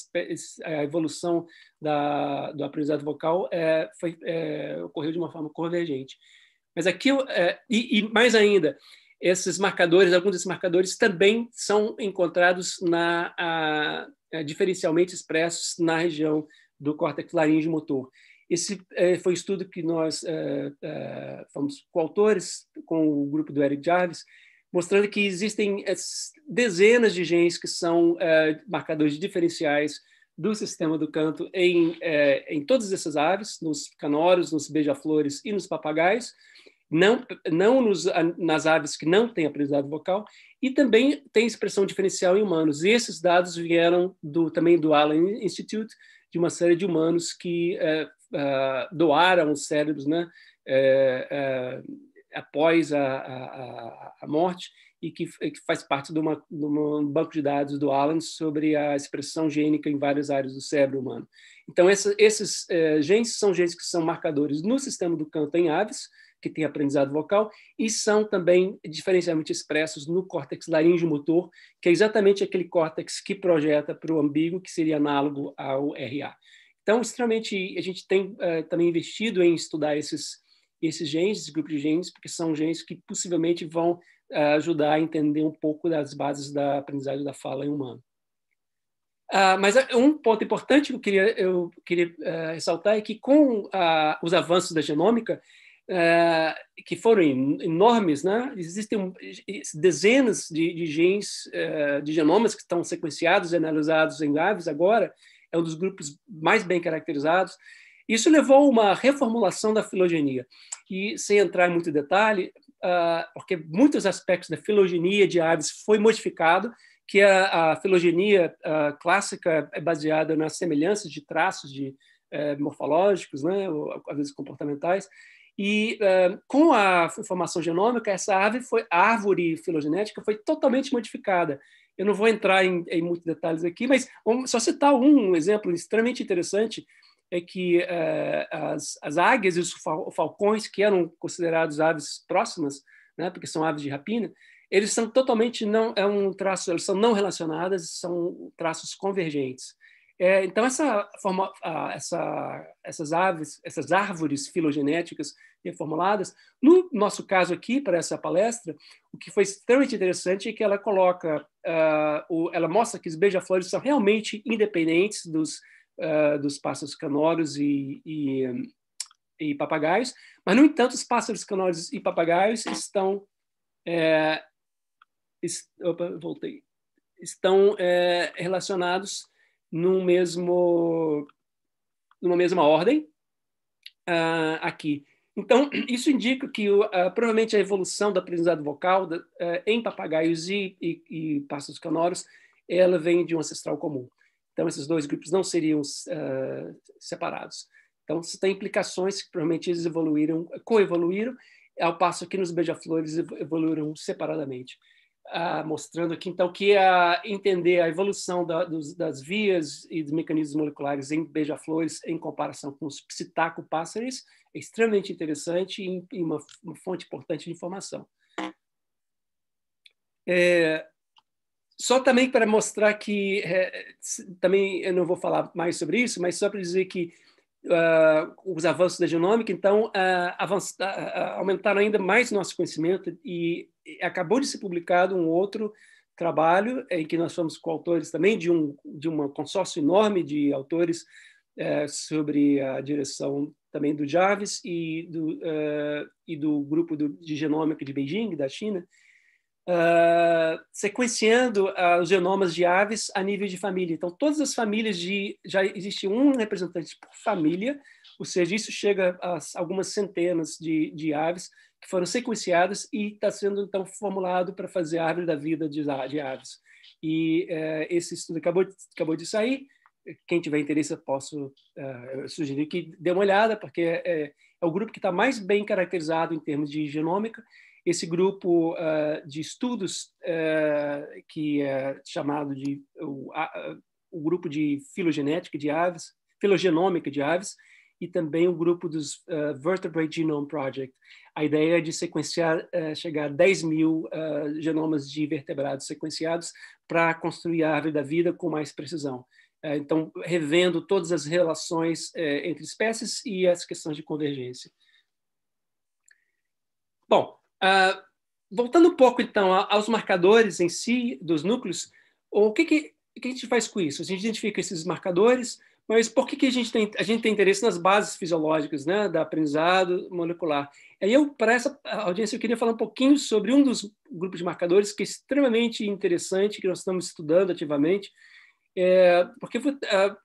a evolução da, do aprendizado vocal é, foi, é, ocorreu de uma forma convergente. Mas aqui, é, e, e, mais ainda, esses marcadores, alguns desses marcadores também são encontrados na, a, é, diferencialmente expressos na região do córtex laríngeo motor. Esse é, foi um estudo que nós é, fomos coautores com o grupo do Eric Jarvis, mostrando que existem eh, dezenas de genes que são eh, marcadores diferenciais do sistema do canto em, eh, em todas essas aves, nos canários, nos beija-flores e nos papagais não, não nos, nas aves que não têm aprendizado vocal, e também tem expressão diferencial em humanos. E esses dados vieram do, também do Allen Institute, de uma série de humanos que ah, doaram os cérebros, né? após a, a, a morte e que, que faz parte de, uma, de, um banco de dados do Allen sobre a expressão gênica em várias áreas do cérebro humano. Então, essa, esses é, genes são genes que são marcadores no sistema do canto em aves, que tem aprendizado vocal, e são também diferencialmente expressos no córtex laríngeo-motor, que é exatamente aquele córtex que projeta para o ambíguo, que seria análogo ao RA. Então, extremamente, a gente tem uh, também investido em estudar esses esses genes, esse grupo de genes, porque são genes que possivelmente vão uh, ajudar a entender um pouco das bases da aprendizagem da fala em humano. Uh, mas um ponto importante que eu queria, eu queria uh, ressaltar é que com ah, os avanços da genômica, eh, que foram enormes, né? existem dezenas de, de genes, de genomas que estão sequenciados e analisados em aves agora, é um dos grupos mais bem caracterizados, isso levou a uma reformulação da filogenia. E, sem entrar em muito detalhe, ah, porque muitos aspectos da filogenia de aves foi modificado, que a, filogenia ah, clássica é baseada nas semelhanças de traços de eh, morfológicos, né, ou, às vezes comportamentais, e eh, com a informação genômica, essa ave foi, árvore filogenética foi totalmente modificada. Eu não vou entrar em, em muitos detalhes aqui, mas vamos só citar um, um exemplo extremamente interessante é que eh, as, as águias e os falcões, que eram considerados aves próximas, né, porque são aves de rapina, eles são totalmente não é um traço, eles são não relacionadas, são traços convergentes. É, então essa forma, essa, essas aves, essas árvores filogenéticas reformuladas, no nosso caso aqui para essa palestra, o que foi extremamente interessante é que ela coloca, uh, o, ela mostra que os beija-flores são realmente independentes dos uh, dos pássaros canórios e, e, e, papagaios, mas, no entanto, os pássaros canórios e papagaios estão. É, est opa, voltei. Estão é, relacionados num mesmo, numa mesma ordem uh, aqui. Então, <clears throat> isso indica que uh, provavelmente a evolução do aprendizado vocal da, uh, em papagaios e, e, e pássaros canoros ela vem de um ancestral comum. Então, esses dois grupos não seriam uh, separados. Então, isso tem implicações que provavelmente eles evoluíram, coevoluíram, ao passo que nos beija-flores evoluíram separadamente. Uh, mostrando aqui, então, que a, entender a evolução da, dos, das vias e dos mecanismos moleculares em beija-flores em comparação com os psitacopássaros é extremamente interessante e, e uma, uma fonte importante de informação. É, só também para mostrar que, é, também eu não vou falar mais sobre isso, mas só para dizer que uh, os avanços da genômica, então, uh, uh, aumentaram ainda mais nosso conhecimento e, e acabou de ser publicado um outro trabalho em que nós fomos coautores também de um de um consórcio enorme de autores eh, sobre a direção também do Jarvis e do eh, e do grupo do, de genômica de Beijing da China ah, sequenciando uh, os genomas de aves a nível de família. Então, todas as famílias de já existe um representante por família, ou seja, isso chega a algumas centenas de, de aves que foram sequenciadas e está sendo então formulado para fazer a árvore da vida de, de aves. E uh, esse estudo acabou de, acabou de sair. Quem tiver interesse, eu posso eh, sugerir que dê uma olhada, porque é, é o grupo que está mais bem caracterizado em termos de genômica esse grupo uh, de estudos uh, que é chamado de o, o, grupo de filogenética de aves, filogenômica de aves, e também o grupo dos uh, Vertebrate Genome Project. A ideia é de sequenciar, chegar a 10 mil genomas de vertebrados sequenciados para construir a árvore da vida com mais precisão. É, então, revendo todas as relações é, entre espécies e as questões de convergência. Bom, ah, voltando um pouco, então, aos marcadores em si, dos núcleos, o que, que, que, a gente faz com isso? A gente identifica esses marcadores, mas por que, que a, gente tem, a gente tem interesse nas bases fisiológicas né, da aprendizado molecular? Aí eu, para essa audiência, eu queria falar um pouquinho sobre um dos grupos de marcadores que é extremamente interessante, que nós estamos estudando ativamente, é, porque uh,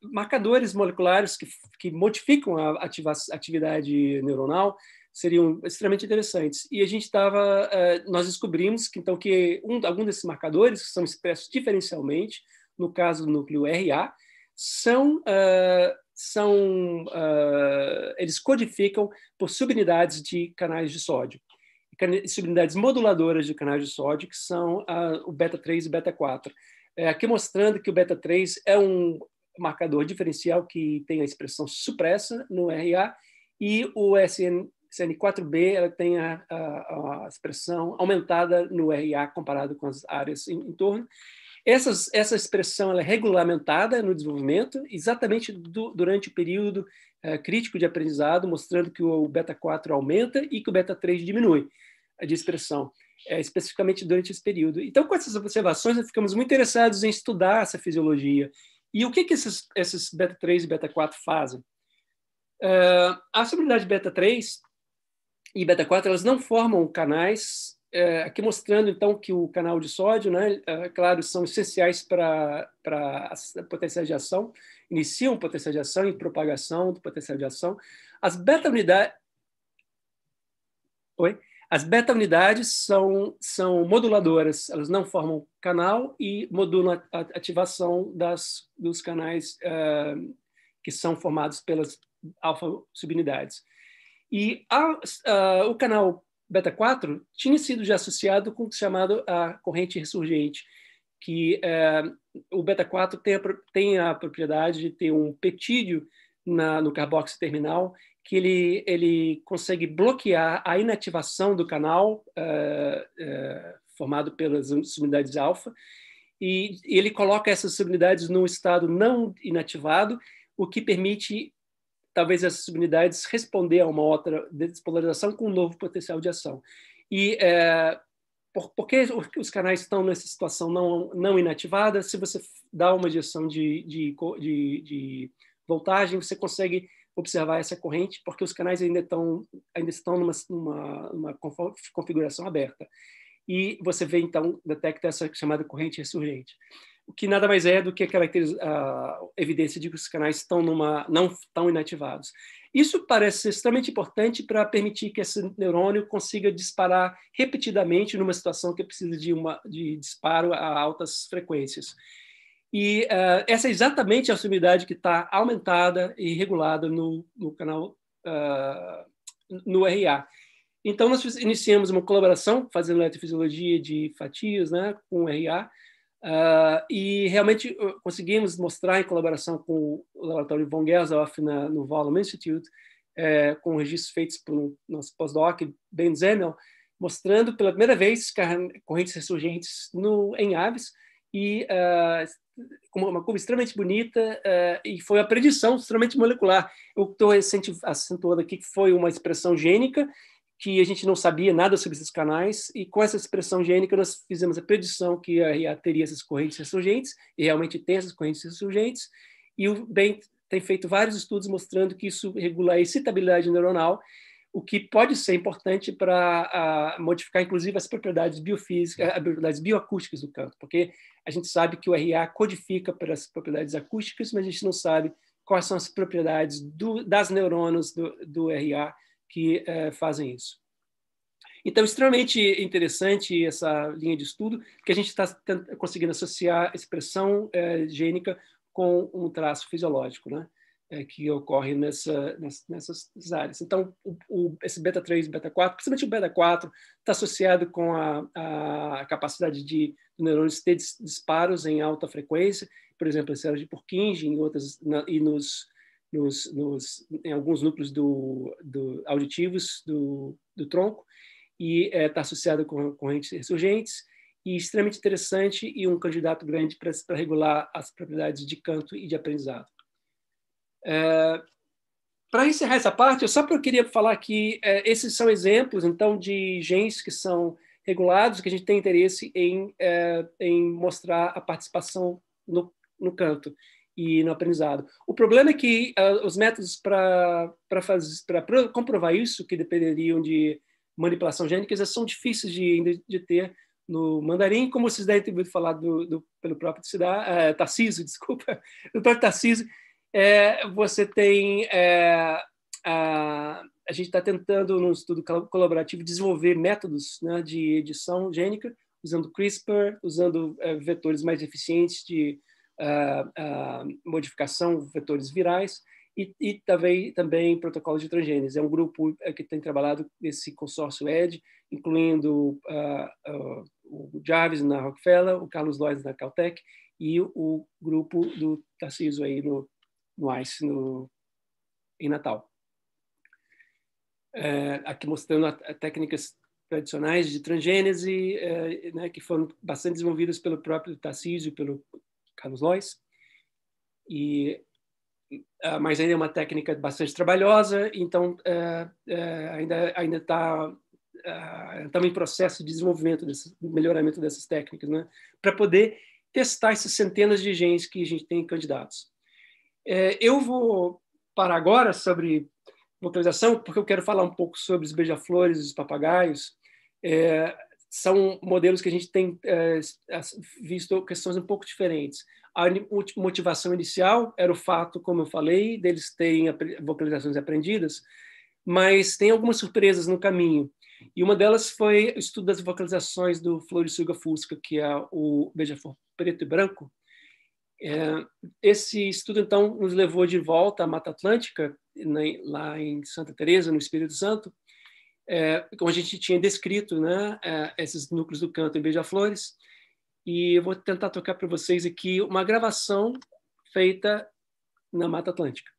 marcadores moleculares que, que modificam a ativa, atividade neuronal seriam extremamente interessantes. E a gente estava, eh, nós descobrimos que então que um, algum desses marcadores que são expressos diferencialmente, no caso do núcleo RA, são eh, são uh, eles codificam por subunidades de canais de sódio, subunidades moduladoras de canais de sódio, que são uh, o beta 3 e beta 4. É, aqui mostrando que o beta 3 é um marcador diferencial que tem a expressão supressa no RA e o SN, CN4B ela tem a, a, a expressão aumentada no RA comparado com as áreas em, em torno. Essas, essa expressão é regulamentada no desenvolvimento, exatamente do, durante o período eh, crítico de aprendizado, mostrando que o beta 4 aumenta e que o beta 3 diminui de expressão, é, especificamente durante esse período. Então, com essas observações, nós ficamos muito interessados em estudar essa fisiologia. E o que, que esses, esses beta 3 e beta 4 fazem? Uh, a solubilidade beta 3 e beta 4 elas não formam canais. É, aqui mostrando então que o canal de sódio, né, é, claro, são essenciais para a potencial de ação, iniciam potencial de ação e propagação do potencial de ação. As beta unidades. Oi? As beta unidades são, são moduladoras, elas não formam canal e modulam a ativação das, dos canais uh, que são formados pelas alfa subunidades. E a, a, o canal beta 4 tinha sido já associado com o é chamado a corrente ressurgente, que é, o beta 4 tem a, tem a, propriedade de ter um peptídeo na, no carboxo terminal que ele, ele consegue bloquear a inativação do canal é, é, formado pelas subunidades alfa e, e ele coloca essas subunidades num estado não inativado, o que permite talvez essas unidades responder a uma outra despolarização com um novo potencial de ação. E é, por, por, que os canais estão nessa situação não, não inativada? Se você dá uma direção de, de, de, de voltagem, você consegue observar essa corrente, porque os canais ainda estão, ainda estão numa, numa, numa configuração aberta. E você vê, então, detecta essa chamada corrente ressurgente o que nada mais é do que a evidência de que os canais estão numa, não estão inativados. Isso parece ser extremamente importante para permitir que esse neurônio consiga disparar repetidamente numa situação que precisa de, uma, de disparo a altas frequências. E uh, essa é exatamente a afinidade que está aumentada e regulada no, no canal uh, no RA. Então, nós iniciamos uma colaboração, fazendo eletrofisiologia de fatias né, com o RA, Uh, e realmente uh, conseguimos mostrar, em colaboração com o laboratório von Gersoff no Volume Institute, é, com registros feitos pelo nosso pós-doc Ben Zemel, mostrando pela primeira vez correntes ressurgentes no, em aves, e ah, com uh, uma curva extremamente bonita, uh, e foi a predição extremamente molecular. O que estou acentuando aqui que foi uma expressão gênica, que a gente não sabia nada sobre esses canais, e com essa expressão gênica nós fizemos a predição que a RA teria essas correntes ressurgentes, e realmente tem essas correntes ressurgentes, e o Ben tem feito vários estudos mostrando que isso regula a excitabilidade neuronal, o que pode ser importante para modificar, inclusive, as propriedades biofísicas, as propriedades bioacústicas do campo, porque a gente sabe que o RA codifica para as propriedades acústicas, mas a gente não sabe quais são as propriedades do, das neuronas do, do RA que é, fazem isso. Então, é extremamente interessante essa linha de estudo, que a gente está conseguindo associar expressão é, eh, gênica com um traço fisiológico, né? É, que ocorre nessa, nessas áreas. Então, o, o, esse beta 3 beta 4, principalmente o beta 4, está associado com a, a capacidade de, neurônios ter disparos em alta frequência, por exemplo, em células de Purkinje e, outras, na, e nos nos, nos, em alguns núcleos do, do auditivos do, do, tronco e está é, tá associado com correntes ressurgentes e extremamente interessante e um candidato grande para regular as propriedades de canto e de aprendizado. É, para encerrar essa parte, eu só eu queria falar que é, esses são exemplos então de genes que são regulados que a gente tem interesse em, é, em mostrar a participação no, no canto e no aprendizado. O problema é que uh, os métodos para comprovar isso, que dependeriam de manipulação gênica, são difíceis de, de ter no mandarim, como vocês devem ter ouvido falar do, do, pelo próprio Cidá, uh, Tarcísio, <laughs> desculpa, do próprio Tarcísio, é, você tem... É, a, a gente está tentando, no estudo colaborativo, desenvolver métodos né, de edição gênica, usando CRISPR, usando é, vetores mais eficientes de modificação de vetores virais e, e também, também, protocolos de transgênese. É um grupo é, que tem trabalhado esse consórcio ED, incluindo uh, uh, o Jarvis na Rockefeller, o Carlos Lloyd na Caltech e o, grupo do Tarcísio aí no, no ICE no, em Natal. É, aqui mostrando a, a técnicas tradicionais de transgênese, é, né, que foram bastante desenvolvidas pelo próprio Tarcísio, pelo nos nós. E, ah, mas ainda é uma técnica bastante trabalhosa, então ah, ah, ainda ainda está estamos em processo de desenvolvimento, desse, melhoramento dessas técnicas, né? para poder testar essas centenas de genes que a gente tem candidatos. É, eu vou parar agora sobre vocalização, porque eu quero falar um pouco sobre os beija-flores, os papagaios. É, são modelos que a gente tem é, visto questões um pouco diferentes. A motivação inicial era o fato, como eu falei, deles terem vocalizações aprendidas, mas tem algumas surpresas no caminho. E uma delas foi o estudo das vocalizações do Florisuga fusca, que é o beija-flor preto e branco. É, esse estudo, então, nos levou de volta à Mata Atlântica, né, lá em Santa Teresa, no Espírito Santo, é, como a gente tinha descrito, né, é, esses núcleos do canto em Beija-Flores. E eu vou tentar tocar para vocês aqui uma gravação feita na Mata Atlântica.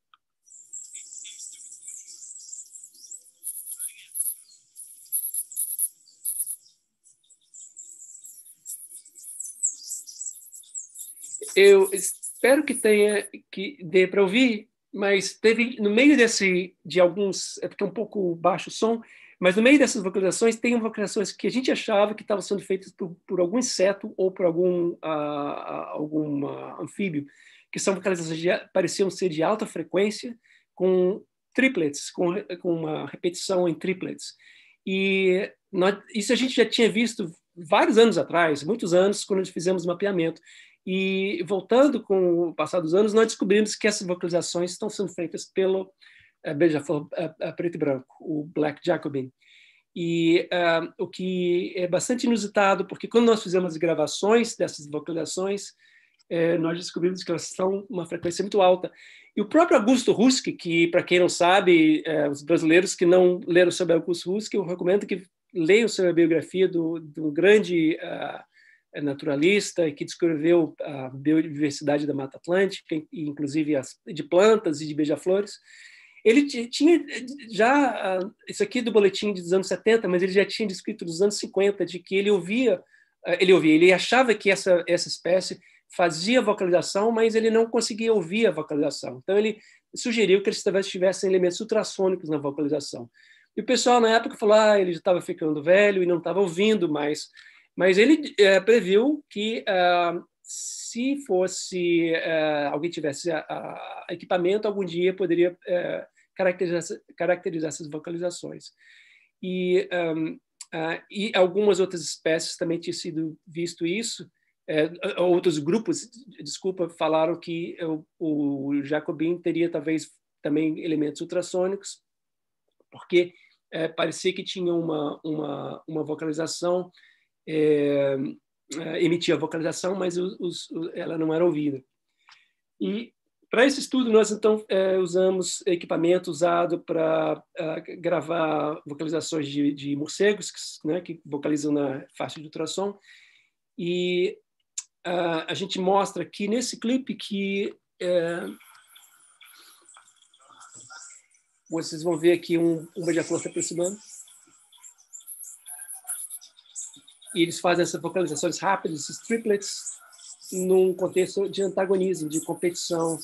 Eu espero que tenha que dê para ouvir, mas teve no meio desse de alguns é porque é um pouco baixo o som, mas no meio dessas vocalizações, tem vocalizações que a gente achava que estavam sendo feitas por, por, algum inseto ou por algum, uh, ah, ah, algum uh, anfíbio, que são vocalizações que pareciam ser de alta frequência, com triplets, com, com uma repetição em triplets. E nós, isso a gente já tinha visto vários anos atrás, muitos anos, quando nós fizemos o mapeamento. E voltando com o passar dos anos, nós descobrimos que essas vocalizações estão sendo feitas pelo é, beija-flor é, é, preto e branco, o Black Jacobin. E é, o que é bastante inusitado, porque quando nós fizemos as gravações dessas vocalizações, é, nós descobrimos que elas são uma frequência muito alta. E o próprio Augusto Ruski, que, para quem não sabe, os brasileiros que não leram sobre Augusto Ruski, eu recomendo que leiam sobre a biografia do, do grande naturalista que descreveu a biodiversidade da Mata Atlântica, inclusive as, de plantas e de beija-flores. Ele tinha já, ah, isso aqui do boletim dos anos 70, mas ele já tinha descrito dos anos 50, de que ele ouvia, ah, ele ouvia, ele achava que essa, essa espécie fazia vocalização, mas ele não conseguia ouvir a vocalização. Então ele sugeriu que eles talvez tivessem elementos ultrassônicos na vocalização. E o pessoal na época falou, ah, ele já estava ficando velho e não estava ouvindo mais. Mas ele é, previu que ah, se fosse eh, alguém tivesse equipamento algum dia poderia eh, caracterizar, caracterizar essas vocalizações. E, um, uh, ah, e algumas outras espécies também tinha sido visto isso, é, ah, outros grupos, desculpa, falaram que o, o Jacobin teria talvez também elementos ultrassônicos, porque é, parecia que tinha uma, uma, uma vocalização, é, é emitia vocalização, mas os, os, ela não era ouvida. E para esse estudo, nós então é, usamos equipamento usado para é, gravar vocalizações de, de morcegos, né, que vocalizam na faixa de ultrassom, e a gente mostra aqui nesse clipe que. É, vocês vão ver aqui um, um beija-flor se aproximando. E eles fazem essas vocalizações rápidas, esses triplets, num contexto de antagonismo, de competição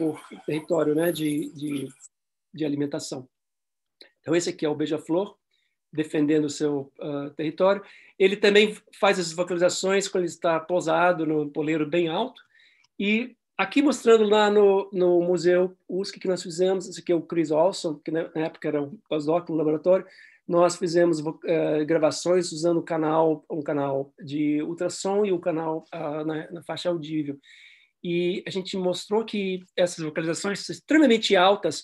por território né, de, de, de alimentação. Então, esse aqui é o beija-flor, defendendo o seu uh, território. Ele também faz as vocalizações quando ele está pousado no poleiro bem alto. E aqui mostrando lá no, no museu USC que nós fizemos, esse aqui é o Chris Olson, que na época era o basóculo no laboratório, nós fizemos uh, gravações usando um canal, um canal de ultrassom e um canal uh, na, na faixa audível e a gente mostrou que essas localizações são extremamente altas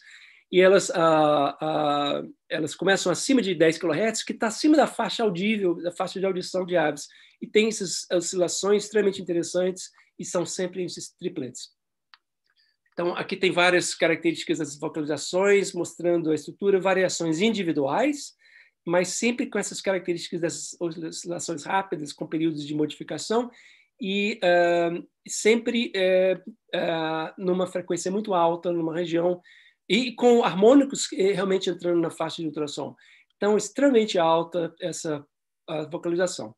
e elas, ah, ah, elas começam acima de 10 kHz, que está acima da faixa audível, da faixa de audição de aves. E tem essas oscilações extremamente interessantes e são sempre esses triplets. Então, aqui tem várias características das vocalizações, mostrando a estrutura, variações individuais, mas sempre com essas características dessas oscilações rápidas, com períodos de modificação, e uh, sempre uh, uh, numa frequência muito alta, numa região, e com harmônicos eh, realmente entrando na faixa de ultrassom. Então, extremamente alta essa vocalização.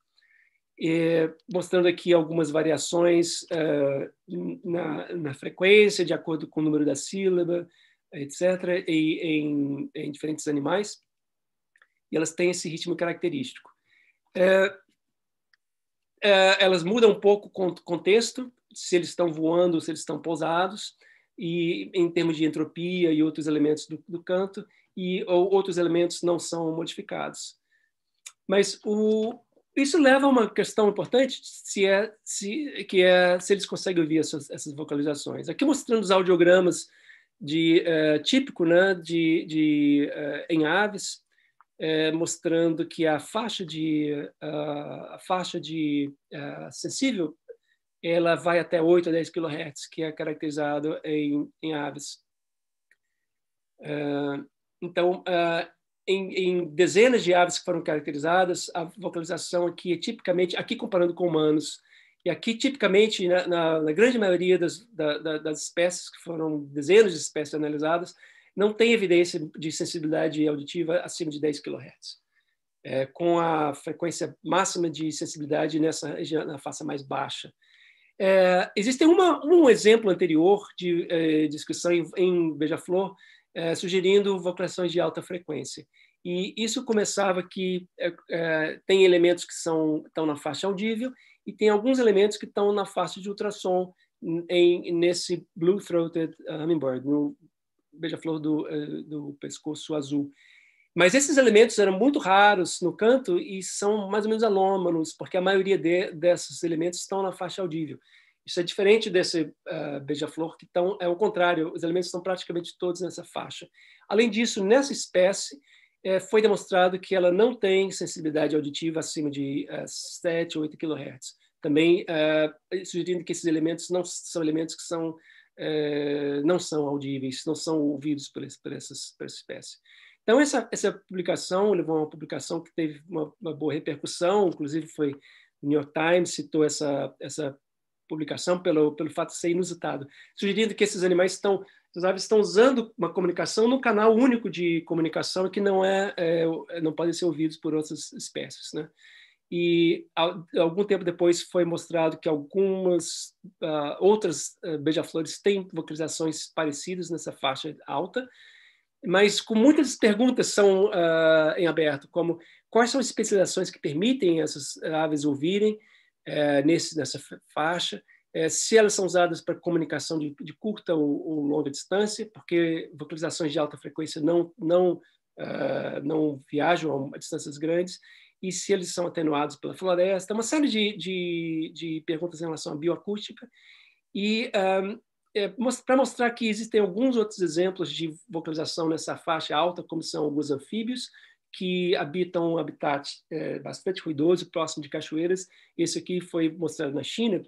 E, mostrando aqui algumas variações ah, na, na, frequência, de acordo com o número da sílaba, etc., e, em, em diferentes animais. E elas têm esse ritmo característico. Eh, é, elas mudam um pouco o contexto, se eles estão voando, se eles estão pousados, e em termos de entropia e outros elementos do, do canto, e ou outros elementos não são modificados. Mas o, isso leva a uma questão importante, se é, se, que é se eles conseguem ouvir essas, essas vocalizações. Aqui mostrando os audiogramas de uh, típico, né, de, de uh, em aves, é, mostrando que a faixa de a faixa de é, sensível ela vai até 8 a 10 kHz, que é caracterizado em, em aves. Uh, então, uh, em, em, dezenas de aves que foram caracterizadas, a vocalização aqui é tipicamente, aqui comparando com humanos, e aqui tipicamente, na, na, na grande maioria das, da, da, das espécies, que foram dezenas de espécies analisadas, não tem evidência de sensibilidade auditiva acima de 10 kHz. É, com a frequência máxima de sensibilidade nessa região, na faixa mais baixa. É, existe uma, um exemplo anterior de é, discussão em, em Beija-Flor é, sugerindo vocalizações de alta frequência. E isso começava que é, é, tem elementos que são, estão na faixa audível e tem alguns elementos que estão na faixa de ultrassom em, nesse blue-throated hummingbird, no beija-flor do, eh, do pescoço azul. Mas esses elementos eram muito raros no canto e são mais ou menos anômalos, porque a maioria de, desses elementos estão na faixa audível. Isso é diferente desse uh, beija-flor, que tão, é o contrário, os elementos estão praticamente todos nessa faixa. Além disso, nessa espécie, eh, foi demonstrado que ela não tem sensibilidade auditiva acima de uh, 7 ou 8 kHz. Também uh, sugerindo que esses elementos não são elementos que são eh, não são audíveis, não são ouvidos por, por, essas, por essa espécie. Então, essa, essa publicação levou a uma publicação que teve uma, uma, boa repercussão, inclusive foi o New York Times citou essa, essa publicação pelo, pelo fato de ser inusitado, sugerindo que esses animais estão, as aves estão usando uma comunicação no canal único de comunicação que não é, é não podem ser ouvidos por outras espécies, né? e algum tempo depois foi mostrado que algumas uh, outras uh, beija-flores têm vocalizações parecidas nessa faixa alta, mas com muitas perguntas são uh, em aberto, como quais são as especializações que permitem essas aves ouvirem eh, nesse, nessa faixa, eh, se elas são usadas para comunicação de, de curta ou, ou, longa distância, porque vocalizações de alta frequência não não não viajam a distâncias grandes e se eles são atenuados pela floresta, uma série de, de, de perguntas em relação à bioacústica. E um, é, para mostrar que existem alguns outros exemplos de vocalização nessa faixa alta, como são alguns anfíbios, que habitam um habitat é, bastante ruidoso, próximo de cachoeiras. Esse aqui foi mostrado na China,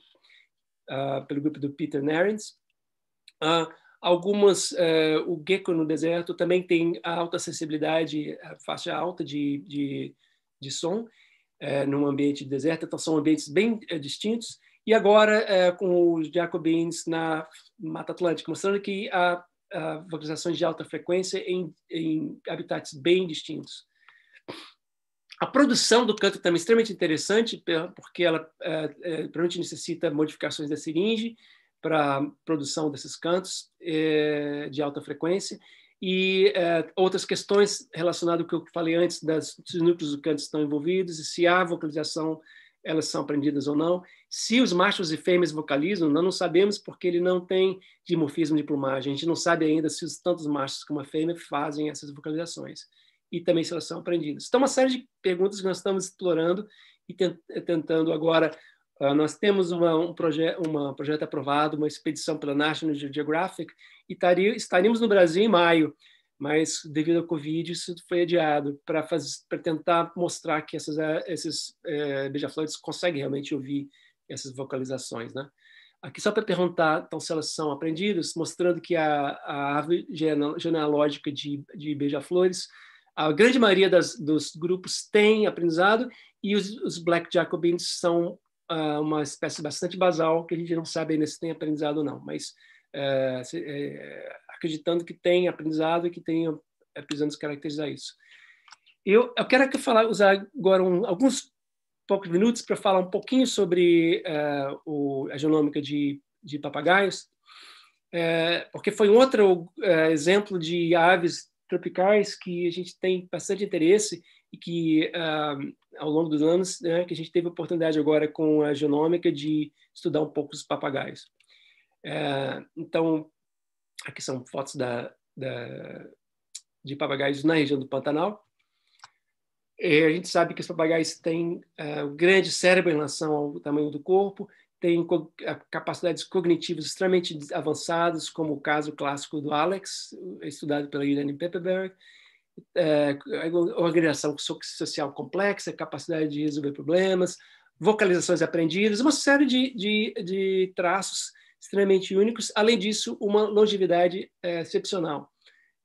uh, pelo grupo do Peter Narens. Uh, ah, algumas, uh, o gecko no deserto também tem alta sensibilidade, faixa alta de, de de som é, num ambiente deserto, então são ambientes bem é, distintos. E agora é, com os Jacobins na Mata Atlântica, mostrando que há, há vocalizações de alta frequência em, em habitats bem distintos. A produção do canto também é extremamente interessante, porque ela é, é, provavelmente necessita modificações da seringe para produção desses cantos é, de alta frequência e eh, outras questões relacionadas ao que eu falei antes, das, se os núcleos do canto estão envolvidos, e se há vocalização, elas são aprendidas ou não. Se os machos e fêmeas vocalizam, nós não sabemos porque ele não tem dimorfismo de plumagem. A gente não sabe ainda se os tantos machos como a fêmea fazem essas vocalizações. E também se elas são aprendidas. Então, uma série de perguntas que nós estamos explorando e tentando agora Uh, nós temos uma, um, um projeto aprovado, uma expedição pela National Geographic, estaria, estaríamos no Brasil em maio, mas devido ao Covid isso foi adiado para tentar mostrar que essas, é, esses é, beija-flores conseguem realmente ouvir essas vocalizações, né? Aqui só para perguntar, então, se elas são aprendidas, mostrando que a, a árvore genealógica de, de beija-flores, a grande maioria das, dos grupos tem aprendizado e os, os Black Jacobins são uh, uma espécie bastante basal que a gente não sabe ainda se tem aprendizado ou não, mas é, é, acreditando que tem aprendizado e que tem é, precisamos caracterizar isso. Eu, eu quero que falar, usar agora um, alguns poucos minutos para falar um pouquinho sobre é, o, a genômica de, de papagaios, é, porque foi um outro exemplo de aves tropicais que a gente tem bastante interesse e que ao longo dos anos né, que a gente teve a oportunidade agora com a genômica de estudar um pouco os papagaios. É, então, aqui são fotos da, da, de papagaios na região do Pantanal. E a gente sabe que os papagaios têm uh, um grande cérebro em relação ao tamanho do corpo, têm co capacidades cognitivas extremamente avançadas, como o caso clássico do Alex, estudado pela Irene Pepperberg, é, é uh, organização social complexa, capacidade de resolver problemas, vocalizações aprendidas, uma série de, de, de traços extremamente únicos, além disso, uma longevidade é, excepcional,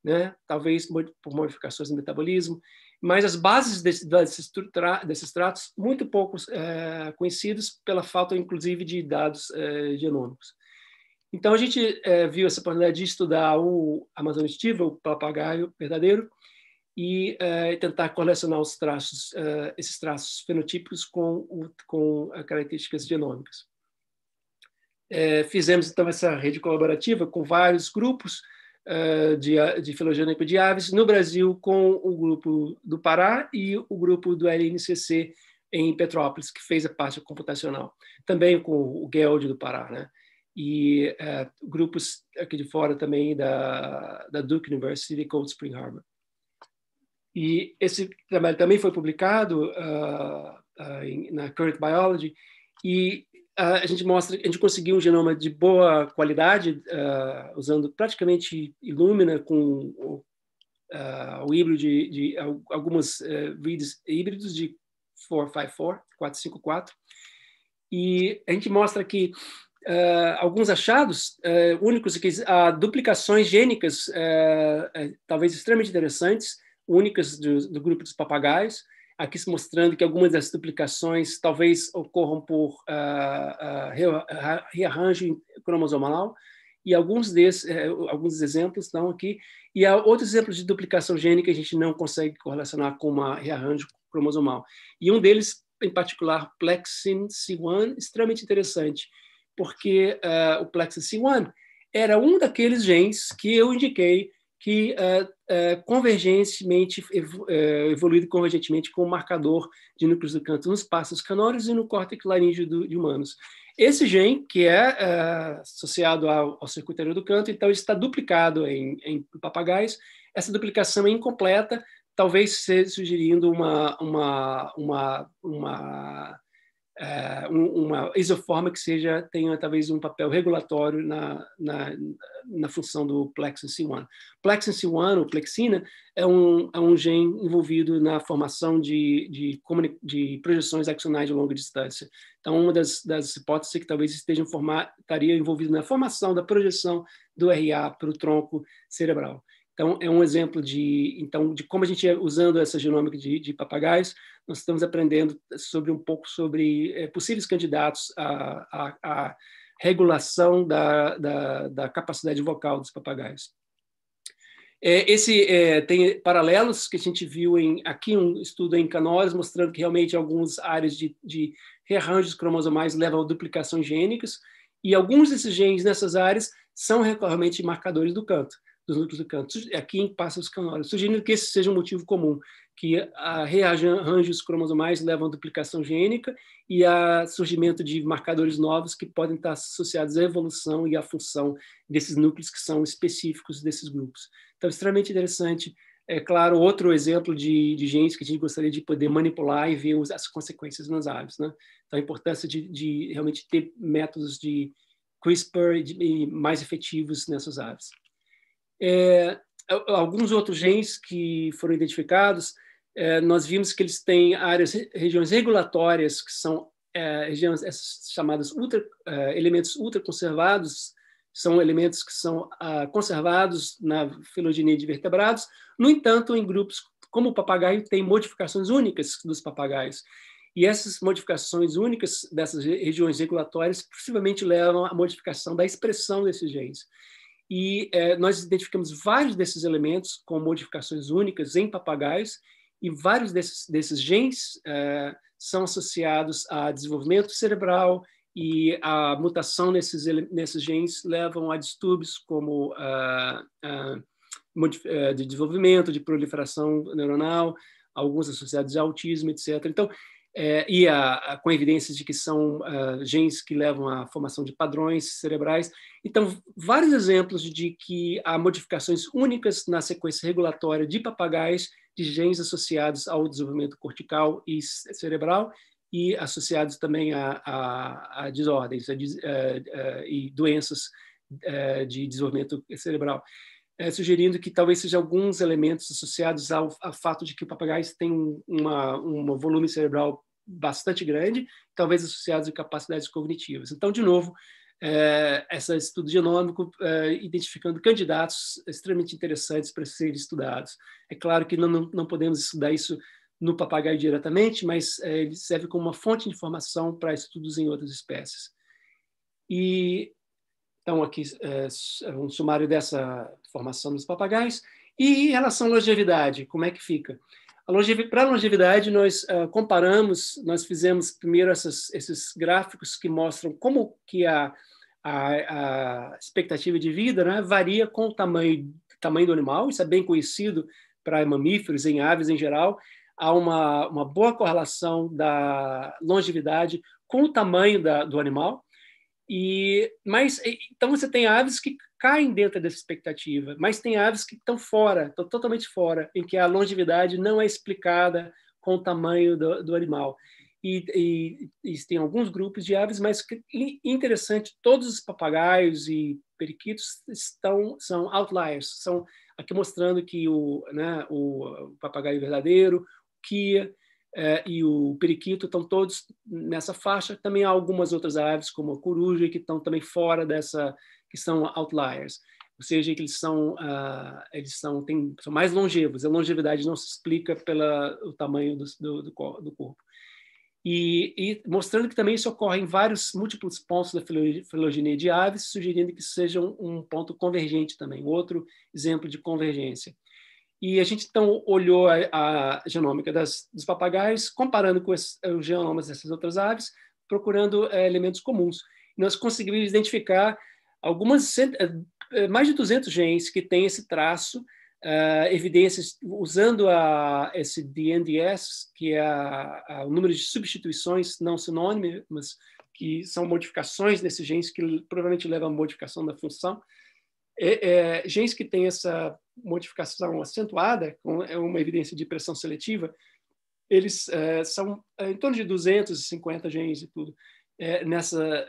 né? talvez por modificações no metabolismo, mas as bases desses, desses tratos muito poucos é, conhecidos pela falta, inclusive, de dados é, genômicos. Então, a gente viu essa oportunidade de estudar o amazonestivo, o papagaio verdadeiro, e tentar colecionar os traços, esses traços fenotípicos com, com características genômicas. É, fizemos então essa rede colaborativa com vários grupos uh, de, de filogenêmica de aves no Brasil, com o grupo do Pará e o grupo do LNCC em Petrópolis, que fez a parte computacional, também com o Geld do Pará, né? E uh, grupos aqui de fora também da, da Duke University e Cold Spring Harbor. E esse trabalho também foi publicado uh, na Current Biology, e ah, a gente mostra, a gente conseguiu um genoma de boa qualidade, uh, usando praticamente Illumina com uh, o híbrido de, de algumas uh, eh, reads híbridos de 454, 454. E a gente mostra que alguns achados eh, únicos, que há duplicações gênicas, eh, talvez extremamente interessantes, únicas do, do grupo dos papagaios, aqui se mostrando que algumas das duplicações talvez ocorram por uh, uh, rearranjo cromosomal e alguns desses, eh, alguns exemplos estão aqui, e há outros exemplos de duplicação gênica que a gente não consegue correlacionar com uma rearranjo cromosomal E um deles, em particular, Plexin C1, extremamente interessante, porque uh, o Plexin C1 era um daqueles genes que eu indiquei que uh, eh, convergentemente eh, evoluído convergentemente com o marcador de núcleos do canto nos pássaros canórios e no córtex laríngeo de humanos. Esse gene, que é eh, associado ao, ao circuito anterior do canto, então está duplicado em, em papagaios. Essa duplicação é incompleta, talvez sugerindo uma, uma, uma, uma é, uma isoforma que seja tenha talvez um papel regulatório na, na, na função do plexin C1. Plexin C1, ou plexina, é um, é um gene envolvido na formação de, de, de projeções axonais de longa distância. Então, uma das, das hipóteses é que talvez esteja formar, estaria envolvido na formação da projeção do RA para o tronco cerebral. Então, é um exemplo de, então, de como a gente, é usando essa genômica de, de papagaios, nós estamos aprendendo sobre um pouco sobre é, possíveis candidatos à, à, à regulação da, da, da, capacidade vocal dos papagaios. É, esse é, tem paralelos que a gente viu em aqui um estudo em canoas mostrando que realmente algumas áreas de, de rearranjos cromossomais levam a duplicações gênicas e alguns desses genes nessas áreas são realmente marcadores do canto dos núcleos do canto. É aqui passa os canais, sugerindo que esse seja um motivo comum, que a rearranjos cromossomais levam à duplicação gênica e a surgimento de marcadores novos que podem estar associados à evolução e à função desses núcleos que são específicos desses grupos. Então, extremamente interessante. É claro, outro exemplo de, de genes que a gente gostaria de poder manipular e ver as consequências nas aves. Né? Então, a importância de, de realmente ter métodos de CRISPR e mais efetivos nessas aves. É, alguns outros genes que foram identificados, é, nós vimos que eles têm áreas, regiões regulatórias, que são é, regiões chamadas ultra, é, elementos ultraconservados, são elementos que são ah, conservados na filogenia de vertebrados. No entanto, em grupos como o papagaio, tem modificações únicas dos papagaios. E essas modificações únicas dessas regiões regulatórias possivelmente levam à modificação da expressão desses genes. E é, nós identificamos vários desses elementos com modificações únicas em papagaios, e vários desses, desses genes é, são associados a desenvolvimento cerebral, e a mutação nesses, nesses genes levam a distúrbios como uh, uh, de desenvolvimento, de proliferação neuronal, alguns associados a autismo, etc. Então, é, e a, a, com evidências de que são uh, genes que levam à formação de padrões cerebrais. Então, vários exemplos de que há modificações únicas na sequência regulatória de papagaios de genes associados ao desenvolvimento cortical e cerebral e associados também a, a, a desordens a, eh, eh, e doenças eh, de desenvolvimento cerebral. É, sugerindo que talvez seja alguns elementos associados ao, ao fato de que o papagaio tem uma, um volume cerebral bastante grande, talvez associados a capacidades cognitivas. Então, de novo, é, esse estudo genômico é, identificando candidatos extremamente interessantes para serem estudados. É claro que não, não, não podemos estudar isso no papagaio diretamente, mas é, ele serve como uma fonte de informação para estudos em outras espécies. E então aqui é, é um sumário dessa formação dos papagaios. E em relação à longevidade, como é que fica? Longev... Para a longevidade, nós uh, comparamos, nós fizemos primeiro essas, esses gráficos que mostram como que a, a, a expectativa de vida né, varia com o tamanho, tamanho do animal, isso é bem conhecido para mamíferos, em aves em geral, há uma, uma boa correlação da longevidade com o tamanho da, do animal. E mas então você tem aves que caem dentro dessa expectativa, mas tem aves que estão fora, estão totalmente fora, em que a longevidade não é explicada com o tamanho do, do animal. E, e, e, tem alguns grupos de aves, mas que, interessante, todos os papagaios e periquitos estão são outliers, são aqui mostrando que o, né, o papagaio verdadeiro, o kia eh, é, e o periquito estão todos nessa faixa. Também há algumas outras aves, como a coruja, que estão também fora dessa que são outliers, ou seja, que eles são uh, eles são, tem, são mais longevos. A longevidade não se explica pelo tamanho do, do, do corpo. E, e, mostrando que também isso ocorre em vários múltiplos pontos da filogenia de aves, sugerindo que seja um, ponto convergente também, outro exemplo de convergência. E a gente então olhou a, a genômica das, dos papagaios, comparando com os genomas dessas outras aves, procurando é, elementos comuns. nós conseguimos identificar algumas eh, eh, mais de 200 genes que têm esse traço, uh, evidências usando a, esse DNDS, que é a, a, o número de substituições não sinônimas, que são modificações nesses genes que provavelmente levam à modificação da função. É, é, genes que têm essa modificação acentuada, com, é uma evidência de pressão seletiva, eles é, são em torno de 250 genes e tudo nessa,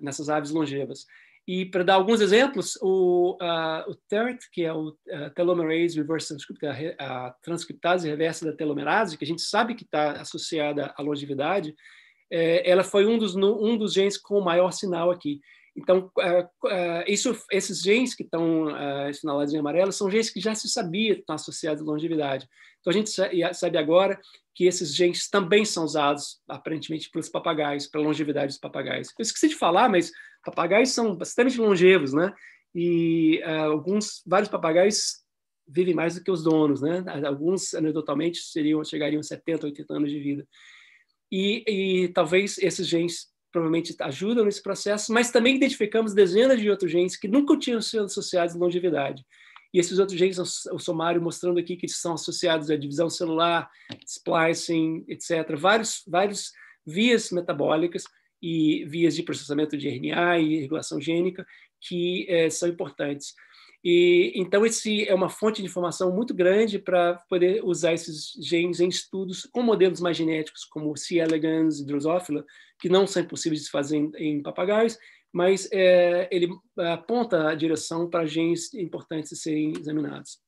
nessas aves longevas. E para dar alguns exemplos, o, uh, o TERT, que é o uh, Telomerase Reverse Transcriptase, a transcriptase reversa da telomerase, que a gente sabe que está associada à longevidade, é, ela foi um dos, um dos genes com o maior sinal aqui. Então, é, é, isso, esses genes que estão é, sinalados em amarelo são genes que já se sabia que estão tá associados à longevidade. Então, a gente sabe agora que esses genes também são usados, aparentemente, pelos papagaios, para a longevidade dos papagaios. Eu esqueci de falar, mas papagaios são bastante longevos, né? E uh, alguns, vários papagaios vivem mais do que os donos, né? Alguns, anedotalmente, seriam, chegariam a 70, 80 anos de vida. E, e talvez esses genes provavelmente ajudam nesse processo, mas também identificamos dezenas de outros genes que nunca tinham sido associados à longevidade. E esses outros genes, o somário mostrando aqui que são associados à divisão celular, splicing, etc. Vários, vários vias metabólicas e vias de processamento de RNA e regulação gênica que eh, são importantes. E então esse é uma fonte de informação muito grande para poder usar esses genes em estudos com modelos mais genéticos, como C. elegans e Drosophila, que não são possíveis de se fazer em, em papagaios, mas é, ele aponta a direção para genes importantes a serem examinados.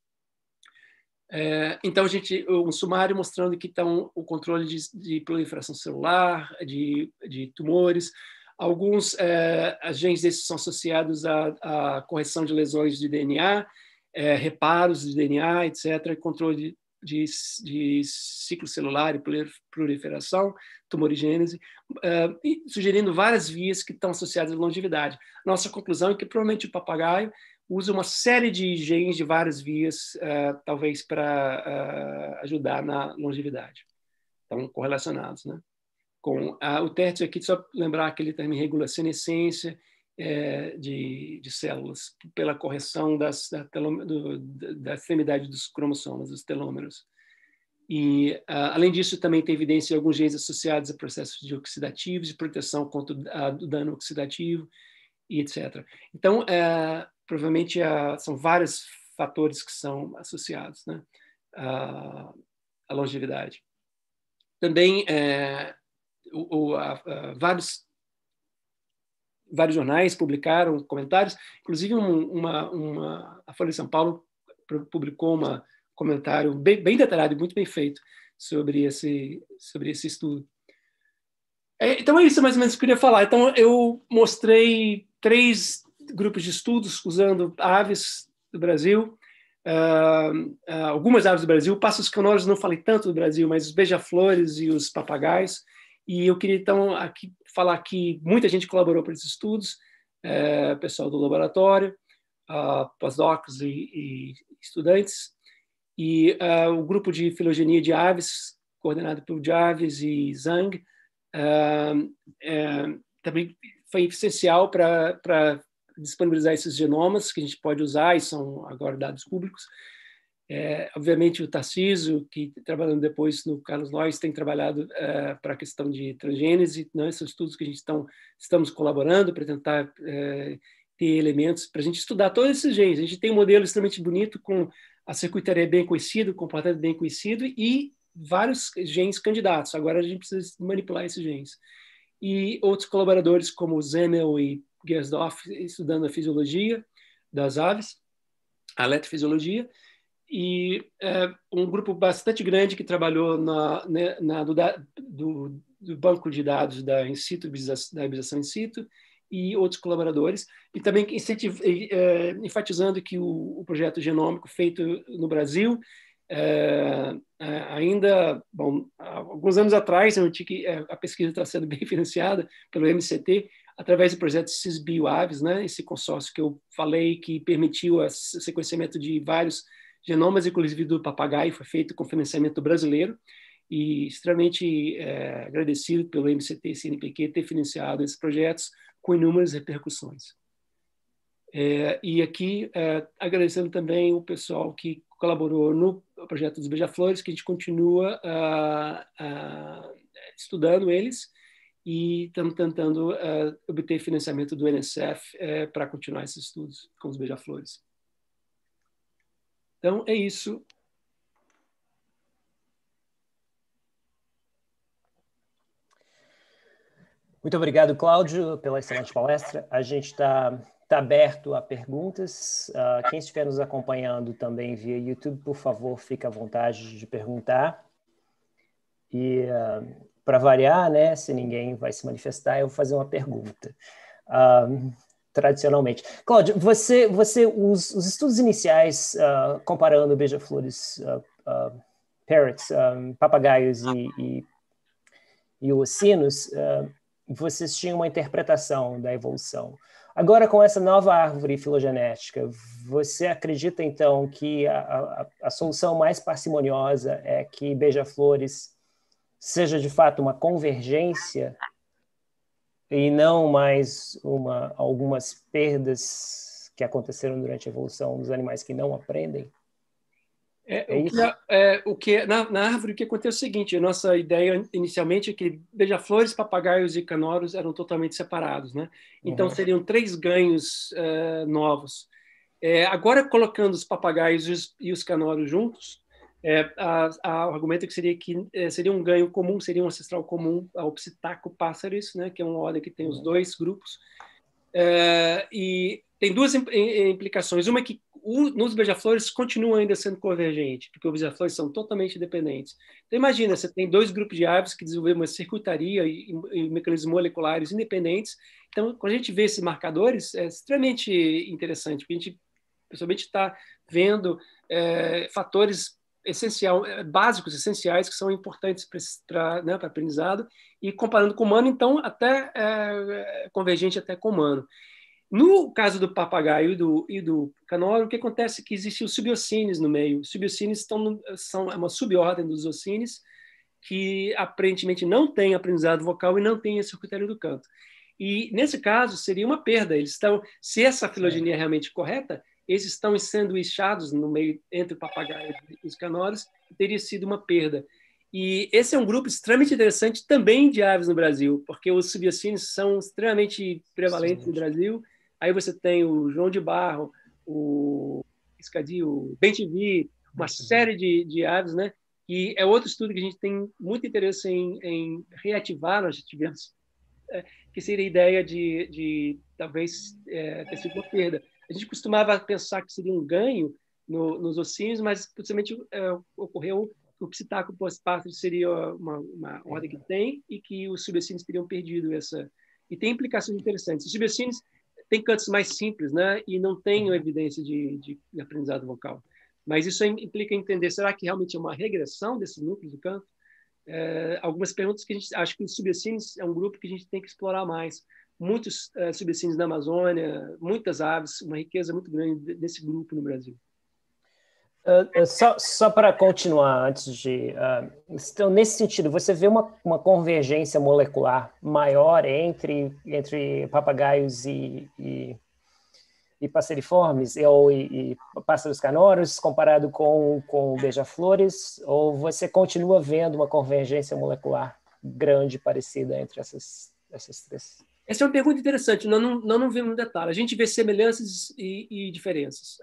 É, então, a gente, um sumário mostrando que estão o controle de, de proliferação celular, de, de tumores, Alguns é, eh, genes desses são associados à, à, correção de lesões de DNA, é, eh, reparos de DNA, etc., controle de, de ciclo celular e proliferação, tumorigênese, uh, e sugerindo várias vias que estão associadas à longevidade. Nossa conclusão é que provavelmente o papagaio usa uma série de genes de várias vias, uh, talvez para uh, ajudar na longevidade. Estão correlacionados, né? com a, o TERT aqui, só lembrar que ele também regula a senescência é, de, de, células pela correção das, da, do, da, extremidade dos cromossomas, dos telômeros. E, além disso, também tem evidência de alguns genes associados a processos de oxidativos, de proteção contra o dano oxidativo, e etc. Então, é, provavelmente são vários fatores que são associados né, à, longevidade. Também é, o, a, a, vários vários jornais publicaram comentários, inclusive um, uma, uma, a Folha de São Paulo publicou um comentário bem, bem detalhado e muito bem feito sobre esse sobre esse estudo. É, então é isso mais ou menos que eu queria falar. Então eu mostrei três grupos de estudos usando aves do Brasil, uh, uh, algumas aves do Brasil, que canórios não falei tanto do Brasil, mas os beija-flores e os papagais. E eu queria, então, aqui, falar que muita gente colaborou para esses estudos, é, pessoal do laboratório, uh, pós-docs e, e, estudantes, e uh, o grupo de filogenia de aves, coordenado por Jarvis e Zhang, uh, é, também foi essencial para disponibilizar esses genomas que a gente pode usar e são agora dados públicos. É, obviamente, o Tarcísio, que trabalhando depois no Carlos Lois, tem trabalhado é, para a questão de transgênese, não, né? esses são estudos que a gente estão, estamos colaborando para tentar é, ter elementos para a gente estudar todos esses genes. A gente tem um modelo extremamente bonito com a circuitaria bem conhecida, o comportamento bem conhecido e vários genes candidatos. Agora a gente precisa manipular esses genes. E outros colaboradores, como Zemel e Gersdorf, estudando a fisiologia das aves, a eletrofisiologia, e é, um grupo bastante grande que trabalhou na, né, na do, do, do, banco de dados da in situ, da hibridação in situ, e outros colaboradores, e também é, enfatizando que o, o, projeto genômico feito no Brasil, é, é ainda, bom, alguns anos atrás, eu que é, a pesquisa está sendo <laughs> bem financiada pelo MCT, através do projeto CISBioAves, né, esse consórcio que eu falei que permitiu o sequenciamento de vários genomas, inclusive do papagaio, foi feito com financiamento brasileiro e extremamente é, agradecido pelo MCT e CNPq ter financiado esses projetos com inúmeras repercussões. É, e aqui é, agradecendo também o pessoal que colaborou no projeto dos Beija-Flores, que a gente continua estudando eles e estamos tentando é, obter financiamento do NSF é, para continuar esses estudos com os Beija-Flores. Então, é isso. Muito obrigado, Cláudio, pela excelente palestra. A gente está tá aberto a perguntas. Uh, quem estiver nos acompanhando também via YouTube, por favor, fique à vontade de perguntar. E uh, ah, para variar, né, se ninguém vai se manifestar, eu vou fazer uma pergunta. Uh, tradicionalmente. Cláudio, você, você os, os estudos iniciais uh, comparando beija-flores, uh, uh, parrots, um, papagaios e, e, e ossinos, vocês tinham uma interpretação da evolução. Agora, com essa nova árvore filogenética, você acredita, então, que a, a, a solução mais parcimoniosa é que beija-flores seja, de fato, uma convergência e não mais uma, algumas perdas que aconteceram durante a evolução dos animais que não aprendem? É, é o, que, é, é, o que é, na, na, árvore o que aconteceu é o seguinte: a nossa ideia inicialmente é que beija-flores, papagaios e canoros eram totalmente separados, né? Então uhum. seriam três ganhos uh, novos. É, agora colocando os papagaios e os, e os canoros juntos, é, a, a, o argumento que seria que é, seria um ganho comum, seria um ancestral comum ao psitaco-pássaros, né, que é uma ordem que tem os uhum. dois grupos. É, e tem duas implicações. Uma é que o, nos beija-flores continua ainda sendo convergente, porque os beija-flores são totalmente dependentes. Então, imagina, você tem dois grupos de árvores que desenvolveram uma circuitaria e, e mecanismos moleculares independentes. Então, quando a gente vê esses marcadores, é extremamente interessante, porque a gente principalmente está vendo é, fatores essencial, eh, básicos, essenciais, que são importantes para né, aprendizado, e comparando com o humano, então, até é, convergente até com o humano. No caso do papagaio e do, e do canoro, o que acontece é que existe os subiocines no meio. Os subiocines estão no, são é uma subordem dos ocines, que aparentemente não tem aprendizado vocal e não tem esse critério do canto. E nesse caso seria uma perda. Eles estão, se essa filogenia é realmente correta, esses estão ensanduichados no meio entre o papagaio e os canários, teria sido uma perda. E esse é um grupo extremamente interessante também de aves no Brasil, porque os subiacines são extremamente prevalentes Sim. no Brasil. Aí você tem o João de Barro, o Escadio, o Bentivi, uma série de, de aves, né? E é outro estudo que a gente tem muito interesse em, em reativar. Nós tivemos é, que seria a ideia de, de talvez é, ter sido uma perda. A gente costumava pensar que seria um ganho no, nos ossinhos, mas principalmente é, ocorreu que o psitaco pós-parto seria uma, uma ordem que tem e que os subessíneos teriam perdido essa. E tem implicações interessantes. Os subessíneos têm cantos mais simples, né? E não têm uhum. evidência de, de, aprendizado vocal. Mas isso implica entender: será que realmente é uma regressão desses núcleos do canto? É, algumas perguntas que a gente acha que os subessines é um grupo que a gente tem que explorar mais, muitos é, eh, subsídios na Amazônia, muitas aves, uma riqueza muito grande desse grupo no Brasil. Uh, uh, só, só para continuar antes de. Uh, então, nesse sentido, você vê uma, uma convergência molecular maior entre, entre papagaios e, e, e passeriformes, ou e, e pássaros canoros, comparado com, com beija-flores? Ou você continua vendo uma convergência molecular grande, parecida entre essas, essas três? Essa é uma pergunta interessante, nós não, nós não vemos detalhes. detalhe. A gente vê semelhanças e, e diferenças.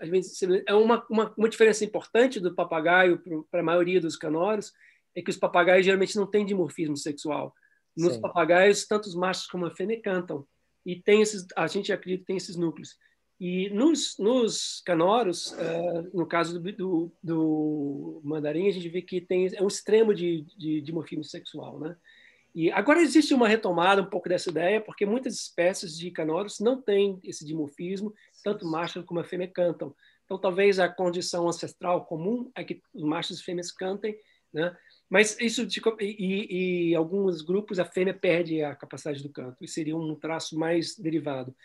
É uma, uma, uma, diferença importante do papagaio para a maioria dos canórios é que os papagaios geralmente não têm dimorfismo sexual. Nos Sim. papagaios, tanto os machos como a fêmea cantam. E tem esses, a gente acredita que tem esses núcleos. E nos, nos canoros uh, eh, no caso do, do, do, mandarim, a gente vê que tem é um extremo de, de dimorfismo sexual, né? E agora existe uma retomada um pouco dessa ideia, porque muitas espécies de canoros não têm esse dimorfismo, tanto machos como fêmeas cantam. Então, talvez a condição ancestral comum é que os machos e fêmeas cantem, né? Mas isso de, e, e alguns grupos a fêmea perde a capacidade do canto, e seria um traço mais derivado.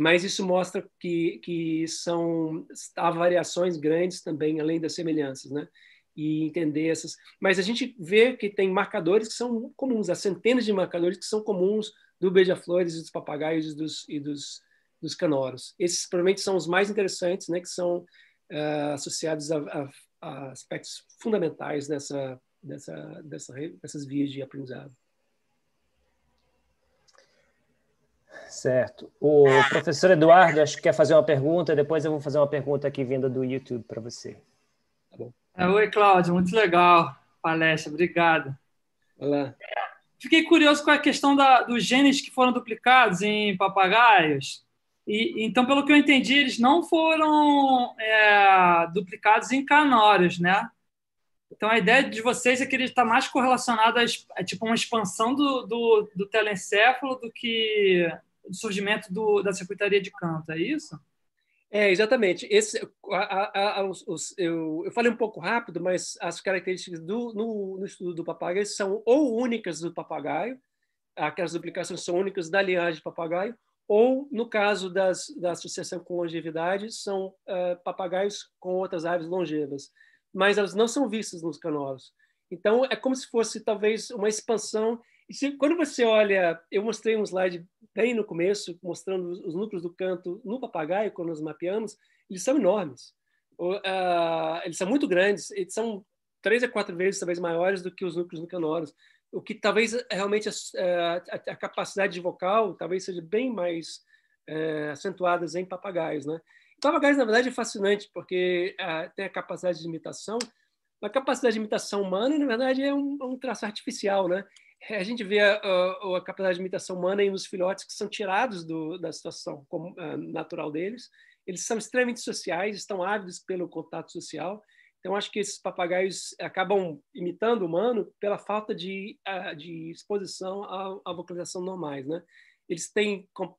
Mas isso mostra que, que são há variações grandes também, além das semelhanças, né? e entender essas. Mas a gente vê que tem marcadores que são comuns, há centenas de marcadores que são comuns do beija-flores, dos papagaios e dos, e dos, dos canoros. Esses provavelmente são os mais interessantes, né, que são uh, associados a, a, a, aspectos fundamentais dessa, dessa, dessa, dessas vias de aprendizado. Certo. O professor Eduardo acho que quer fazer uma pergunta, depois eu vou fazer uma pergunta aqui vinda do YouTube para você. Tá bom. É, oi, Cláudio, muito legal palestra, obrigado. Olá. Fiquei curioso com a questão da, dos genes que foram duplicados em papagaios. E, então, pelo que eu entendi, eles não foram é, duplicados em canórios, né? Então, a ideia de vocês é que ele está mais correlacionado a, a, é tipo, uma expansão do, do, do telencéfalo do que o surgimento do, da circuitaria de canto, é isso? É, exatamente. Esse, a, a, a, os, os, eu, eu, falei um pouco rápido, mas as características do, no, no, estudo do papagaio são ou únicas do papagaio, aquelas duplicações são únicas da linhagem de papagaio, ou, no caso das, da associação com longevidade, são uh, papagaios com outras aves longevas, mas elas não são vistas nos canórios. Então, é como se fosse, talvez, uma expansão e se, quando você olha, eu mostrei um slide bem no começo, mostrando os núcleos do canto no papagaio, quando nós mapeamos, eles são enormes. uh, eles são muito grandes, eles são três a quatro vezes talvez maiores do que os núcleos nucanoros, o que talvez eh, realmente a, eh, a, a capacidade vocal talvez seja bem mais uh, eh, acentuada em papagaios, né? Papagaios, na verdade, é fascinante, porque uh, tem a capacidade de imitação, a capacidade de imitação humana, na verdade, é um, um traço artificial, né? É, a gente vê a, a, a, capacidade de imitação humana em nos filhotes que são tirados do, da situação como, uh, natural deles. Eles são extremamente sociais, estão ávidos pelo contato social. Então, acho que esses papagaios acabam imitando o humano pela falta de, uh, de exposição à, à vocalização normais. Né? Eles têm com,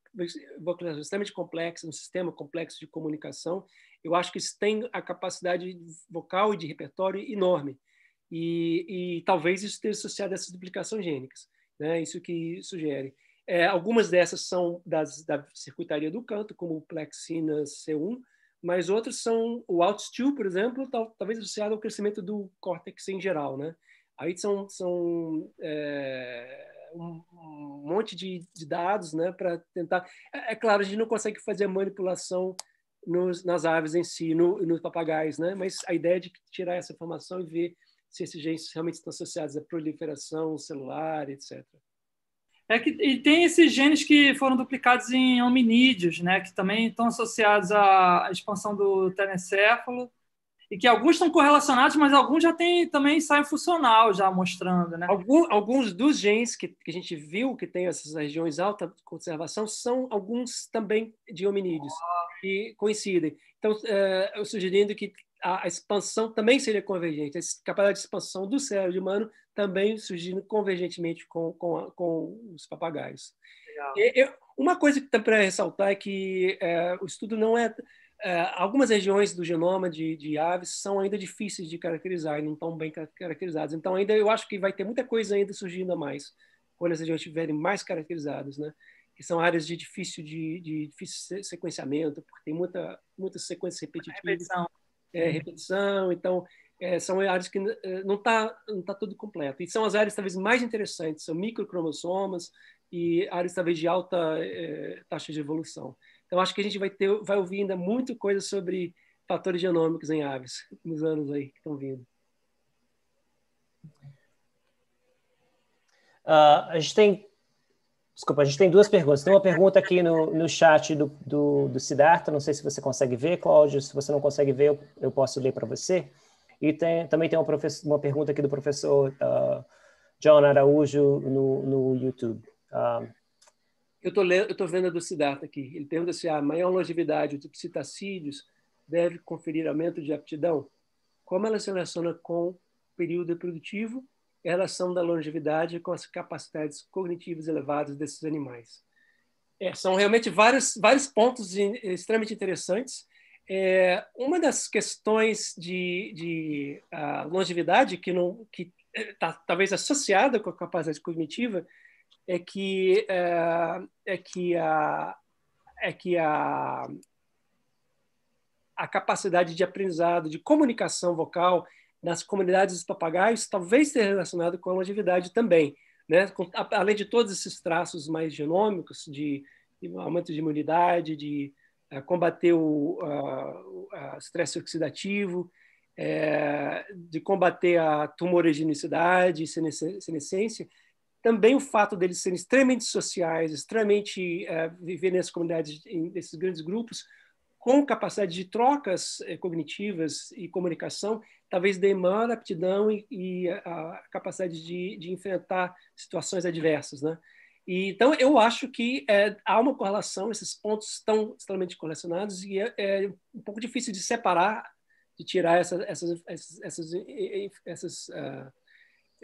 vocalização extremamente complexa, um sistema complexo de comunicação. Eu acho que eles têm a capacidade vocal e de repertório enorme e, e talvez isso esteja associado a essas duplicações gênicas, né? Isso que sugere. É, algumas dessas são das, da circuitaria do canto, como plexina C1, mas outras são o altstil, por exemplo, tal, talvez associado ao crescimento do córtex em geral, né? Aí são, são é, um monte de, de dados, né, para tentar. É, é, claro, a gente não consegue fazer manipulação nos, nas aves em si, no, nos papagaios, né? Mas a ideia é de tirar essa informação e ver se esses genes realmente estão associados à proliferação celular, etc. É que, e tem esses genes que foram duplicados em hominídeos, né, que também estão associados à expansão do tenencéfalo, e que alguns estão correlacionados, mas alguns já têm também ensaio funcional já mostrando. Né? Algum, alguns dos genes que, que a gente viu que tem essas regiões alta conservação são alguns também de hominídeos, ah. que coincidem. Então, uh, eu sugerindo que a expansão também seria convergente, a capacidade de expansão do cérebro humano também surgindo convergentemente com, com, a, com os papagaios. E, eu, uma coisa que tá para ressaltar é que é, o estudo não é, é, Algumas regiões do genoma de, de, aves são ainda difíceis de caracterizar e não estão bem caracterizadas. Então, ainda eu acho que vai ter muita coisa ainda surgindo a mais quando as regiões estiverem mais caracterizadas, né? que são áreas de difícil de, de difícil sequenciamento, porque tem muita muitas sequências repetitivas. Repetição é, repetição. Então, é, são áreas que eh, não está não tá tudo completo. E são as áreas talvez mais interessantes, são microcromossomas e áreas talvez de alta é, taxa de evolução. Então, acho que a gente vai, ter, vai ouvir ainda muito coisa sobre fatores genômicos em aves nos anos aí que estão vindo. Uh, a gente tem Desculpa, a gente tem duas perguntas. Tem uma pergunta aqui no, no chat do, do, do Siddhartha, não sei se você consegue ver, Cláudio. Se você não consegue ver, eu, eu posso ler para você. E tem, também tem uma, uma, pergunta aqui do professor uh, John Araújo no, no YouTube. Uh, eu estou eu tô vendo a do Siddhartha aqui. Ele pergunta se assim, a ah, maior longevidade de citacídeos deve conferir aumento de aptidão. Como ela se relaciona com o período produtivo? e a relação da longevidade com as capacidades cognitivas elevadas desses animais. É, são realmente vários, vários pontos in, extremamente interessantes. É, uma das questões de, de longevidade que não que é, tá talvez associada com a capacidade cognitiva é que é, é que a é que a a capacidade de aprendizado, de comunicação vocal nas comunidades dos papagaios talvez esteja relacionado com a longevidade também. Né? Com, a, além de todos esses traços mais genômicos, de, de aumento de imunidade, de uh, combater o, uh, estresse oxidativo, é, de combater a tumorigenicidade, senescência, também o fato deles serem extremamente sociais, extremamente eh, viver nessas comunidades, nesses grandes grupos, com capacidade de trocas eh, cognitivas e comunicação, talvez demanda aptidão e, e a, capacidade de, de, enfrentar situações adversas, né? E, então, eu acho que é, há uma correlação, esses pontos estão extremamente correlacionados e é, é um pouco difícil de separar, de tirar essas, essas, essas, essas, essas uh,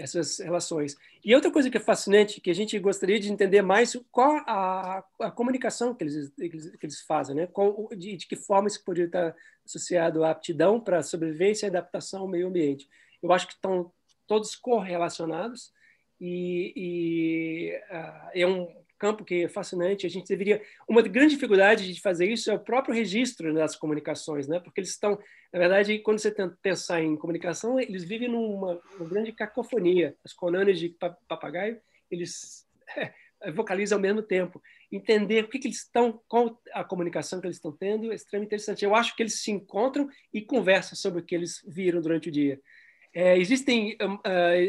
essas relações. E outra coisa que é fascinante, que a gente gostaria de entender mais, qual a, a comunicação que eles, que eles, que eles fazem, né? Qual, de, de, que forma isso poderia estar associado à aptidão para sobrevivência e adaptação ao meio ambiente. Eu acho que estão todos correlacionados e, e uh, é um campo que é fascinante. A gente deveria. Uma grande dificuldade de fazer isso é o próprio registro das comunicações, né? Porque eles estão, na verdade, quando você tenta pensar em comunicação, eles vivem numa, numa grande cacofonia. As colônias de papagaio, eles é, vocalizam ao mesmo tempo. Entender o que, que eles estão, com a comunicação que eles estão tendo é extremamente interessante. Eu acho que eles se encontram e conversam sobre o que eles viram durante o dia. É, existem uh,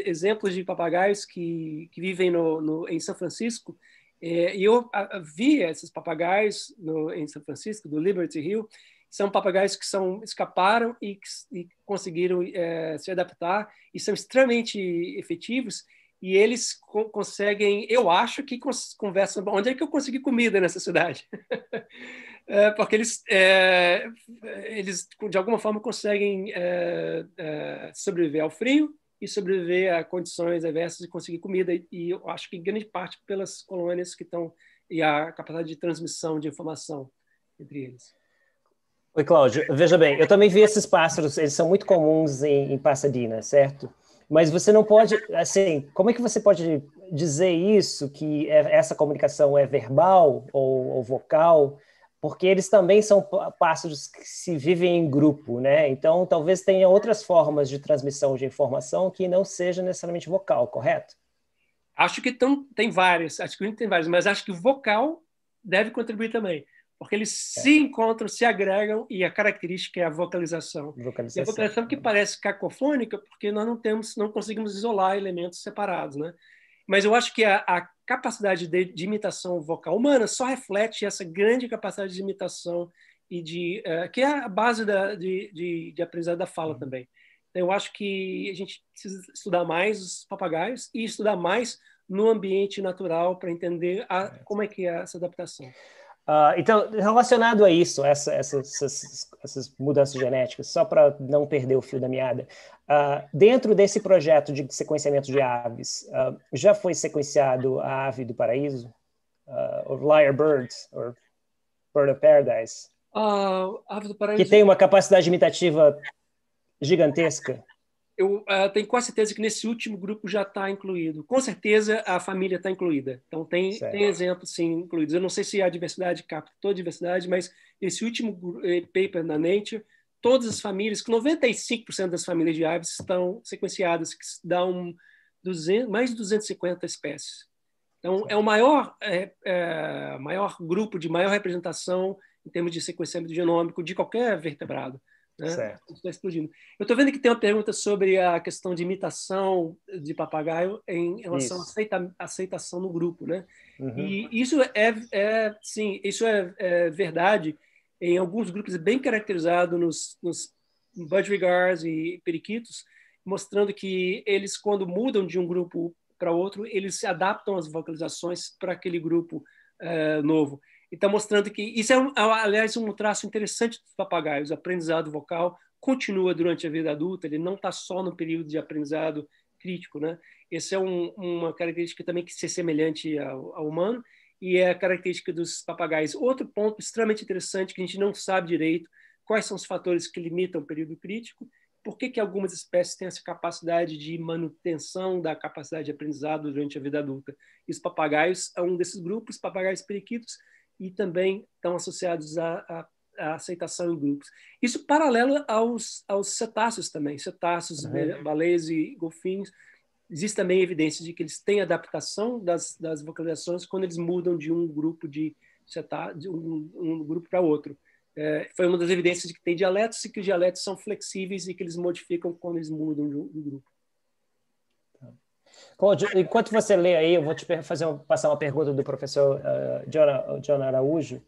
exemplos de papagaios que, que vivem no, no, em São Francisco é, e eu vi esses papagaios no, em São Francisco, do Liberty Hill, são papagaios que são escaparam e, e conseguiram é, se adaptar e são extremamente efetivos e eles co conseguem, eu acho que conversam, onde é que eu consegui comida nessa cidade? <laughs> é, porque eles, é, eles, de alguma forma, conseguem é, é sobreviver ao frio, e sobreviver a condições adversas e conseguir comida. E eu acho que grande parte pelas colônias que estão e a capacidade de transmissão de informação entre eles. Oi, Cláudio. Veja bem, eu também vi esses pássaros, eles são muito comuns em, em Pasadena, certo? Mas você não pode, assim, como é que você pode dizer isso, que é, essa comunicação é verbal ou, ou vocal? porque eles também são pássaros que se vivem em grupo, né? Então, talvez tenha outras formas de transmissão de informação que não seja necessariamente vocal, correto? Acho que tão, tem várias, acho que tem várias, mas acho que o vocal deve contribuir também, porque eles é. se encontram, se agregam e a característica é a vocalização. vocalização. E a vocalização que né? parece cacofônica, porque nós não temos, não conseguimos isolar elementos separados, né? Mas eu acho que a, a capacidade de, de, imitação vocal humana só reflete essa grande capacidade de imitação e de uh, que é a base da, de, de, de aprendizado da fala uhum. também. Então, eu acho que a gente precisa estudar mais os papagaios e estudar mais no ambiente natural para entender a, como é que é essa adaptação. Uh, então, relacionado a isso, essa, essas, essas, essas, mudanças genéticas, só para não perder o fio da meada, uh, dentro desse projeto de sequenciamento de aves, uh, já foi sequenciado a ave do paraíso? Uh, liar bird, or bird of paradise? ave do paraíso. Que tem uma capacidade imitativa gigantesca? eu uh, tenho quase certeza que nesse último grupo já está incluído. Com certeza a família está incluída. Então tem, tem exemplos sim incluídos. Eu não sei se a diversidade capta toda a diversidade, mas esse último eh, paper na Nature, todas as famílias, 95% das famílias de aves estão sequenciadas, que dá um 200, mais de 250 espécies. Então certo. é o maior, é, é, maior grupo de maior representação em termos de sequenciamento genômico de qualquer vertebrado. Né? Certo. Está explodindo. Eu estou vendo que tem uma pergunta sobre a questão de imitação de papagaio em relação isso. à aceita, aceitação no grupo, né? Uhum. E isso é, é sim, isso é, é, verdade em alguns grupos é bem caracterizado nos, nos budgets e periquitos, mostrando que eles quando mudam de um grupo para outro, eles se adaptam às vocalizações para aquele grupo eh, novo. E está mostrando que isso é, é, aliás, um traço interessante dos papagaios. O aprendizado vocal continua durante a vida adulta, ele não está só no período de aprendizado crítico. Né? Essa é um, uma característica também que se é semelhante ao, ao humano e é a característica dos papagaios. Outro ponto extremamente interessante que a gente não sabe direito quais são os fatores que limitam o período crítico, por que, que algumas espécies têm essa capacidade de manutenção da capacidade de aprendizado durante a vida adulta. E os papagaios é um desses grupos, papagaios periquitos, e também estão associados à, à, à aceitação em grupos. Isso paralelo aos, aos cetáceos também, cetáceos, uhum. baleias e golfinhos. Existe também evidência de que eles têm adaptação das, das vocalizações quando eles mudam de um grupo de, cetá, de um, um grupo para outro. É, foi uma das evidências de que tem dialetos e que os dialetos são flexíveis e que eles modificam quando eles mudam de, de grupo. Cláudio, enquanto você lê aí, eu vou te fazer passar uma pergunta do professor uh, John, John Araújo.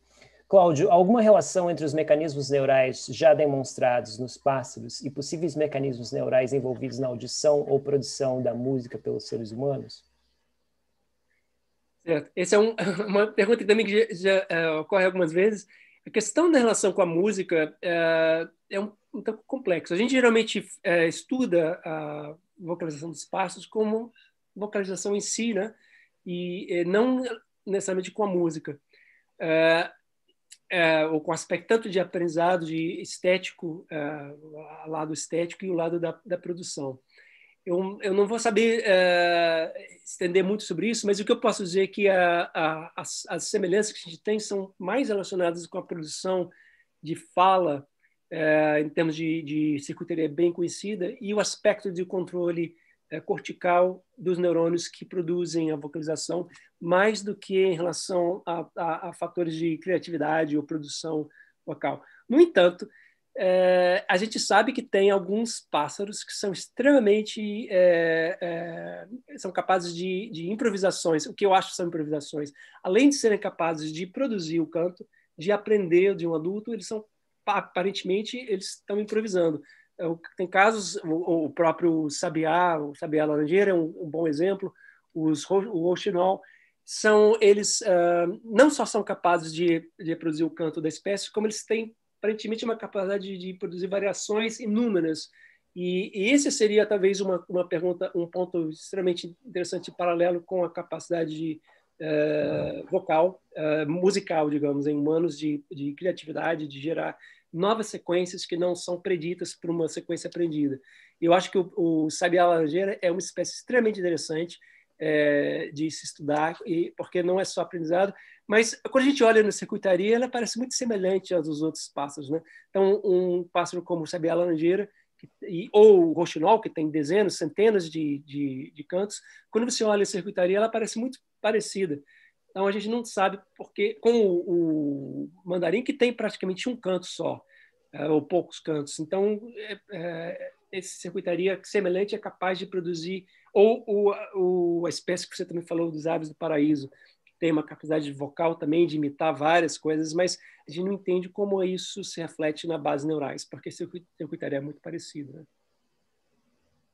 Cláudio, alguma relação entre os mecanismos neurais já demonstrados nos pássaros e possíveis mecanismos neurais envolvidos na audição ou produção da música pelos seres humanos? Certo. Essa é um, <laughs> uma pergunta também que já, já uh, ocorre algumas vezes. A questão da relação com a música uh, é um, um tanto complexo. A gente geralmente uh, estuda a vocalização dos pássaros como vocalização em si, né? E eh, não necessariamente com a música. Eh, eh, ou com o aspecto tanto de aprendizado, de estético, lado estético e o lado da, da produção. Eu, eu, não vou saber estender muito sobre isso, mas o que eu posso dizer é que a, a, as, as, semelhanças que a gente tem são mais relacionadas com a produção de fala, em termos de, de circuitaria bem conhecida, e o aspecto de controle eh, cortical dos neurônios que produzem a vocalização, mais do que em relação a, a, a fatores de criatividade ou produção vocal. No entanto, é, a gente sabe que tem alguns pássaros que são extremamente é, é, são capazes de, de, improvisações, o que eu acho são improvisações. Além de serem capazes de produzir o canto, de aprender de um adulto, eles são aparentemente eles estão improvisando. É tem casos, o, o próprio sabiá, o sabiá laranjeira é um, um bom exemplo, os, o são eles uh, não só são capazes de, de reproduzir o canto da espécie, como eles têm aparentemente uma capacidade de, de produzir variações inúmeras. E, e, esse seria talvez uma, uma pergunta, um ponto extremamente interessante paralelo com a capacidade de, uh, vocal, uh, musical, digamos, em humanos de, de criatividade, de gerar novas sequências que não são preditas por uma sequência aprendida. Eu acho que o, o sabiá laranjeira é uma espécie extremamente interessante é, de se estudar, e, porque não é só aprendizado, mas quando a gente olha na circuitaria, ela parece muito semelhante aos outros pássaros. Né? Então, um pássaro como o sabiá laranjeira, e, ou o roxinol, que tem dezenas, centenas de, de, de cantos, quando você olha a circuitaria, ela parece muito parecida. Então a gente não sabe porque, com o, o mandarim que tem praticamente um canto só, é, ou poucos cantos. Então, é, é, esse circuitaria semelhante é capaz de produzir, ou, a espécie que você também falou dos aves do paraíso, tem uma capacidade vocal também de imitar várias coisas, mas a gente não entende como isso se reflete na base neurais, porque circuitaria é muito parecido. Né?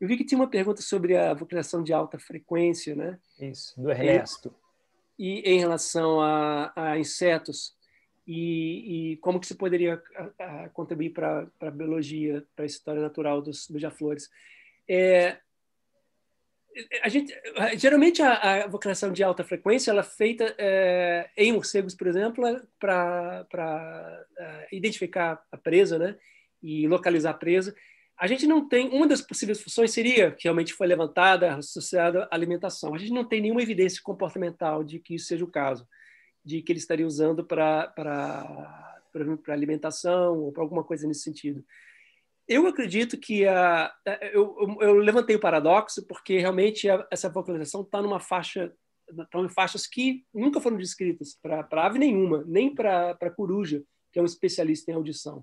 Eu vi que tinha uma pergunta sobre a vocalização de alta frequência, né? Isso, do Ernesto e em relação a, a insetos e, e, como que se poderia a, a contribuir para a biologia, para a história natural dos beija-flores. É, a gente, geralmente a, a, vocação de alta frequência ela é feita é, em morcegos, por exemplo, é, para é, identificar a presa né? e localizar a presa a gente não tem. Uma das possíveis funções seria, que realmente foi levantada, associada à alimentação. A gente não tem nenhuma evidência comportamental de que isso seja o caso, de que ele estaria usando para alimentação ou para alguma coisa nesse sentido. Eu acredito que a, eu, eu levantei o paradoxo porque realmente a, essa vocalização está numa faixa, estão tá em faixas que nunca foram descritas para ave nenhuma, nem para coruja, que é um especialista em audição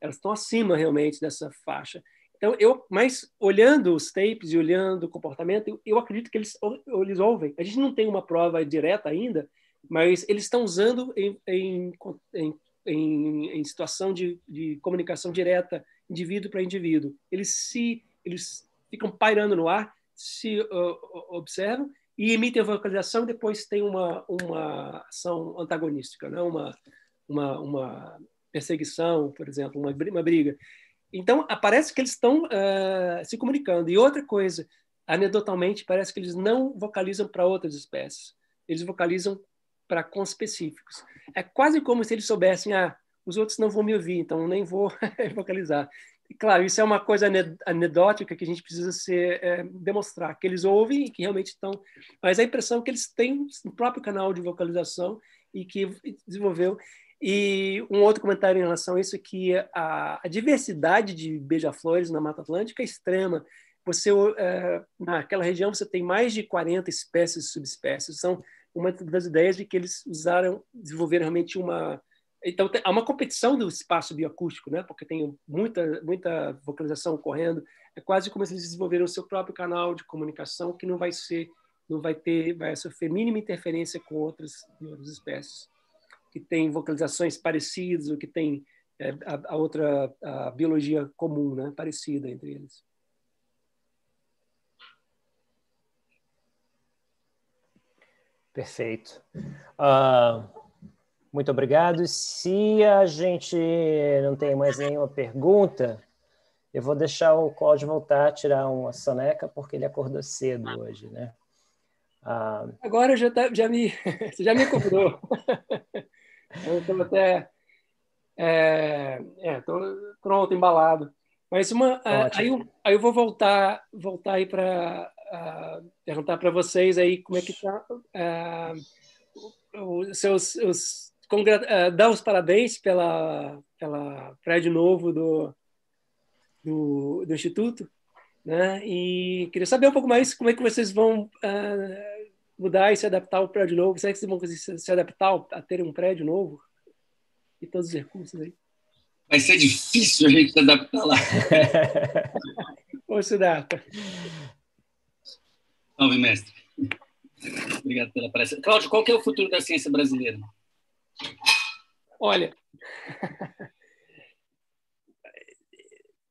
elas estão acima realmente dessa faixa. Então, eu, mas olhando os tapes e olhando o comportamento, eu, eu acredito que eles, eles ouvem. A gente não tem uma prova direta ainda, mas eles estão usando em, em, em, em situação de, de, comunicação direta, indivíduo para indivíduo. Eles se eles ficam pairando no ar, se uh, observam e emitem a vocalização, depois tem uma, uma ação antagonística, né? uma, uma, uma perseguição, por exemplo, uma, uma briga. Então, ah, parece que eles estão uh, se comunicando. E outra coisa, anedotalmente, parece que eles não vocalizam para outras espécies. Eles vocalizam para conspecíficos. É quase como se eles soubessem, ah, os outros não vão me ouvir, então nem vou <laughs> vocalizar. E, claro, isso é uma coisa anedótica que a gente precisa ser, é, demonstrar, que eles ouvem e que realmente estão... Mas a impressão é que eles têm o próprio canal de vocalização e que desenvolveu. E um outro comentário em relação a isso é que a, a diversidade de beija-flores na Mata Atlântica é extrema. Você é, naquela região você tem mais de 40 espécies e subespécies. São uma das ideias de que eles usaram desenvolveram realmente uma então há uma competição do espaço bioacústico, né? Porque tem muita muita vocalização ocorrendo. É quase como se eles desenvolveram o seu próprio canal de comunicação que não vai ser não vai ter vai sofrer mínima interferência com outras outras espécies que tem vocalizações parecidas, ou que tem é, a, a, outra a biologia comum, né? parecida entre eles. Perfeito. Uh, muito obrigado. Se a gente não tem mais nenhuma pergunta, eu vou deixar o Cláudio voltar a tirar uma soneca, porque ele acordou cedo hoje, né? Uh... Agora já, tá, já me, <laughs> já me convidou. <laughs> Eu estou até. É, é, tô pronto, embalado. Mas uma, aí, eu, aí eu vou voltar, voltar aí para perguntar para vocês aí como é que está. É, os seus os, é, dar os parabéns pela pela prédio novo do, do, do instituto, né? E queria saber um pouco mais como é que vocês vão uh, mudar e se adaptar ao prédio novo? Será que vocês vão conseguir se adaptar a ter um prédio novo? E todos os recursos aí? Vai ser difícil a gente se adaptar lá. Ou se adapta. Salve, mestre. Obrigado pela palestra. Cláudio, qual que é o futuro da ciência brasileira? Olha,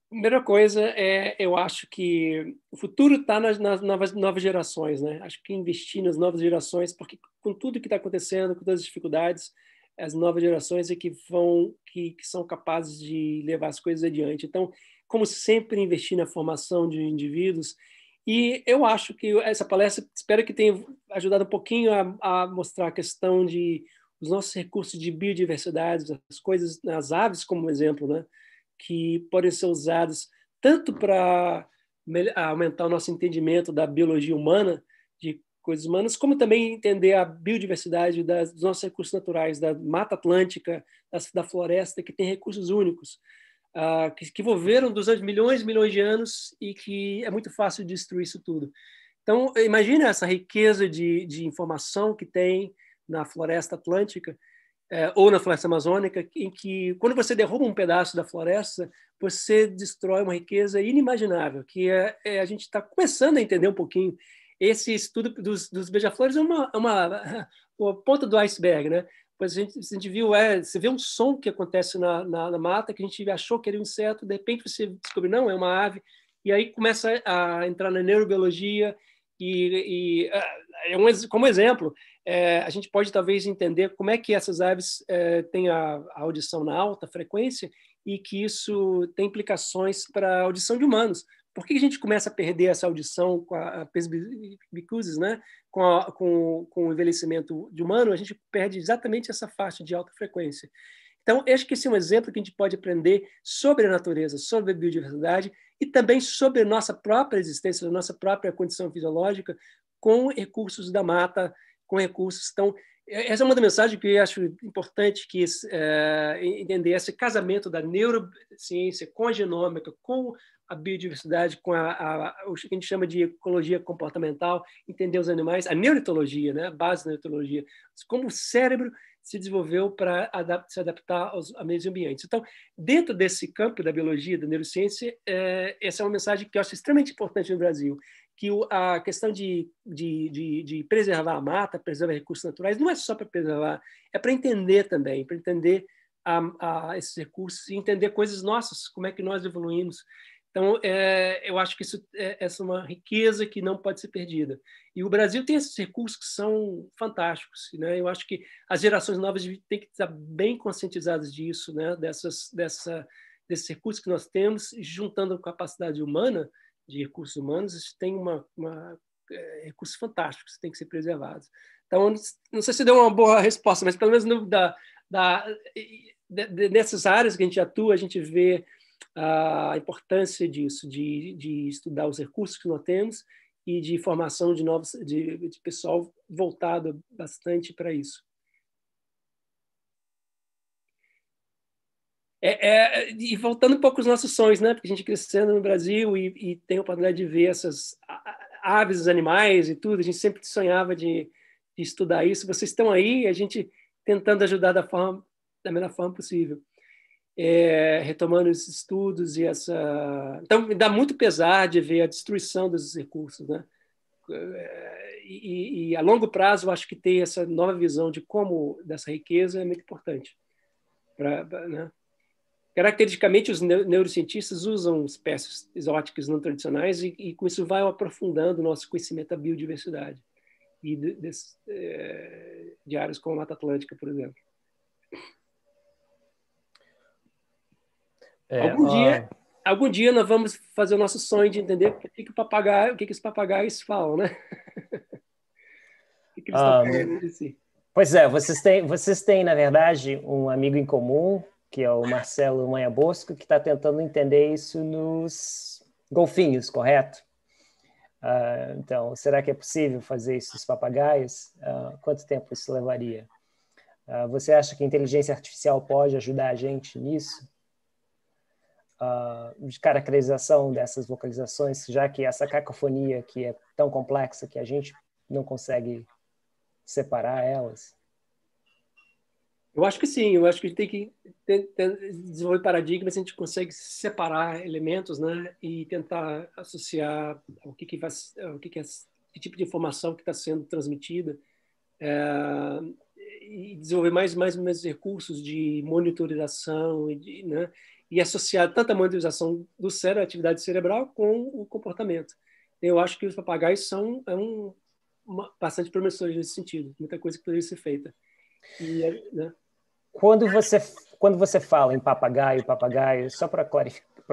Primeira coisa é, eu acho que o futuro está nas, nas novas, novas, gerações, né? Acho que investir nas novas gerações, porque com tudo que está acontecendo, com todas as dificuldades, as novas gerações é que vão, que, que, são capazes de levar as coisas adiante. Então, como sempre, investir na formação de indivíduos. E eu acho que essa palestra, espero que tenha ajudado um pouquinho a, a mostrar a questão de os nossos recursos de biodiversidade, as coisas, as aves como exemplo, né? que podem ser usados tanto para ah, aumentar o nosso entendimento da biologia humana, de coisas humanas, como também entender a biodiversidade das, dos nossos recursos naturais, da mata atlântica, das, da floresta, que tem recursos únicos, uh, que, que envolveram durante milhões e milhões de anos e que é muito fácil destruir isso tudo. Então, imagine essa riqueza de, de informação que tem na floresta atlântica é, ou na floresta amazônica, em que quando você derruba um pedaço da floresta, você destrói uma riqueza inimaginável, que é, é a gente está começando a entender um pouquinho. Esse estudo dos, dos beija-flores é uma, é uma, uma, <laughs> ponta do iceberg, né? Pois a gente, a gente viu, é, você vê um som que acontece na, na, na, mata, que a gente achou que era um inseto, de repente você descobre, não, é uma ave, e aí começa a entrar na neurobiologia, e, e é, é um, como exemplo, é, a gente pode talvez entender como é que essas aves é, têm a, a, audição na alta frequência e que isso tem implicações para a audição de humanos. Por que a gente começa a perder essa audição com a, a pesbicuses, né? Com, a, com, com o envelhecimento de humano? A gente perde exatamente essa faixa de alta frequência. Então, acho que esse é um exemplo que a gente pode aprender sobre a natureza, sobre a biodiversidade e também sobre a nossa própria existência, a nossa própria condição fisiológica com recursos da mata com recursos. Então, essa é uma mensagem que eu acho importante que é, entender esse casamento da neurociência com a genômica, com a biodiversidade, com a, a, o que a gente chama de ecologia comportamental, entender os animais, a neurotologia, né, a base da neurotologia, como o cérebro se desenvolveu para se adaptar aos meios ambientes. Então, dentro desse campo da biologia, da neurociência, é, essa é uma mensagem que eu acho extremamente importante no Brasil, que a questão de, de, de, de preservar a mata, preservar recursos naturais, não é só para preservar, é para entender também, para entender a, a esses recursos e entender coisas nossas, como é que nós evoluímos. Então, é, eu acho que isso é, essa é uma riqueza que não pode ser perdida. E o Brasil tem esses recursos que são fantásticos. Né? Eu acho que as gerações novas têm que estar bem conscientizadas disso, né? Dessas, dessa, desses recursos que nós temos, juntando a capacidade humana, de recursos humanos têm uma, uma é, recursos fantásticos que têm que ser preservados. Então, não sei se deu uma boa resposta, mas pelo menos no, da, da, de, de, nessas áreas que a gente atua, a gente vê ah, a importância disso, de, de estudar os recursos que nós temos e de formação de novos de, de pessoal voltado bastante para isso. É, é, e voltando um pouco aos nossos sonhos, né? Porque a gente crescendo no Brasil e, e tem a oportunidade de ver essas aves, os animais e tudo, a gente sempre sonhava de, de, estudar isso. Vocês estão aí, a gente tentando ajudar da, forma, da melhor forma possível. É, retomando esses estudos e essa. Então, me dá muito pesar de ver a destruição desses recursos, né? É, e, e a longo prazo, acho que ter essa nova visão de como dessa riqueza é muito importante. para, né? Caracteristicamente, os neurocientistas usam espécies exóticas não tradicionais e, e com isso vai aprofundando o nosso conhecimento da biodiversidade e de, de, eh, de, áreas como a Mata Atlântica, por exemplo. É, algum, ó... dia, algum dia nós vamos fazer o nosso sonho de entender o que, que, o papagaio, o que, que os papagaios falam, né? <laughs> o que, que eles um, ah, estão falando de si. Pois é, vocês têm, vocês têm, na verdade, um amigo em comum que é o Marcelo Manha Bosco, que está tentando entender isso nos golfinhos, correto? Uh, então, será que é possível fazer isso nos papagaios? Uh, quanto tempo isso levaria? Uh, você acha que a inteligência artificial pode ajudar a gente nisso? de caracterização dessas vocalizações, já que essa cacofonia que é tão complexa que a gente não consegue separar elas? Eu acho que sim, eu acho que a gente tem que desenvolver paradigmas, a gente consegue separar elementos, né, e tentar associar o que que vai, o que que, é, que tipo de informação que está sendo transmitida é, e desenvolver mais mais mais recursos de monitorização e de, né, e associar tanto a monitorização do cérebro, a atividade cerebral, com o comportamento. Eu acho que os papagaios são é um, uma, bastante promissores nesse sentido, muita coisa que poderia ser feita. E, é, né, quando você, quando você fala em papagaio, papagaio, só para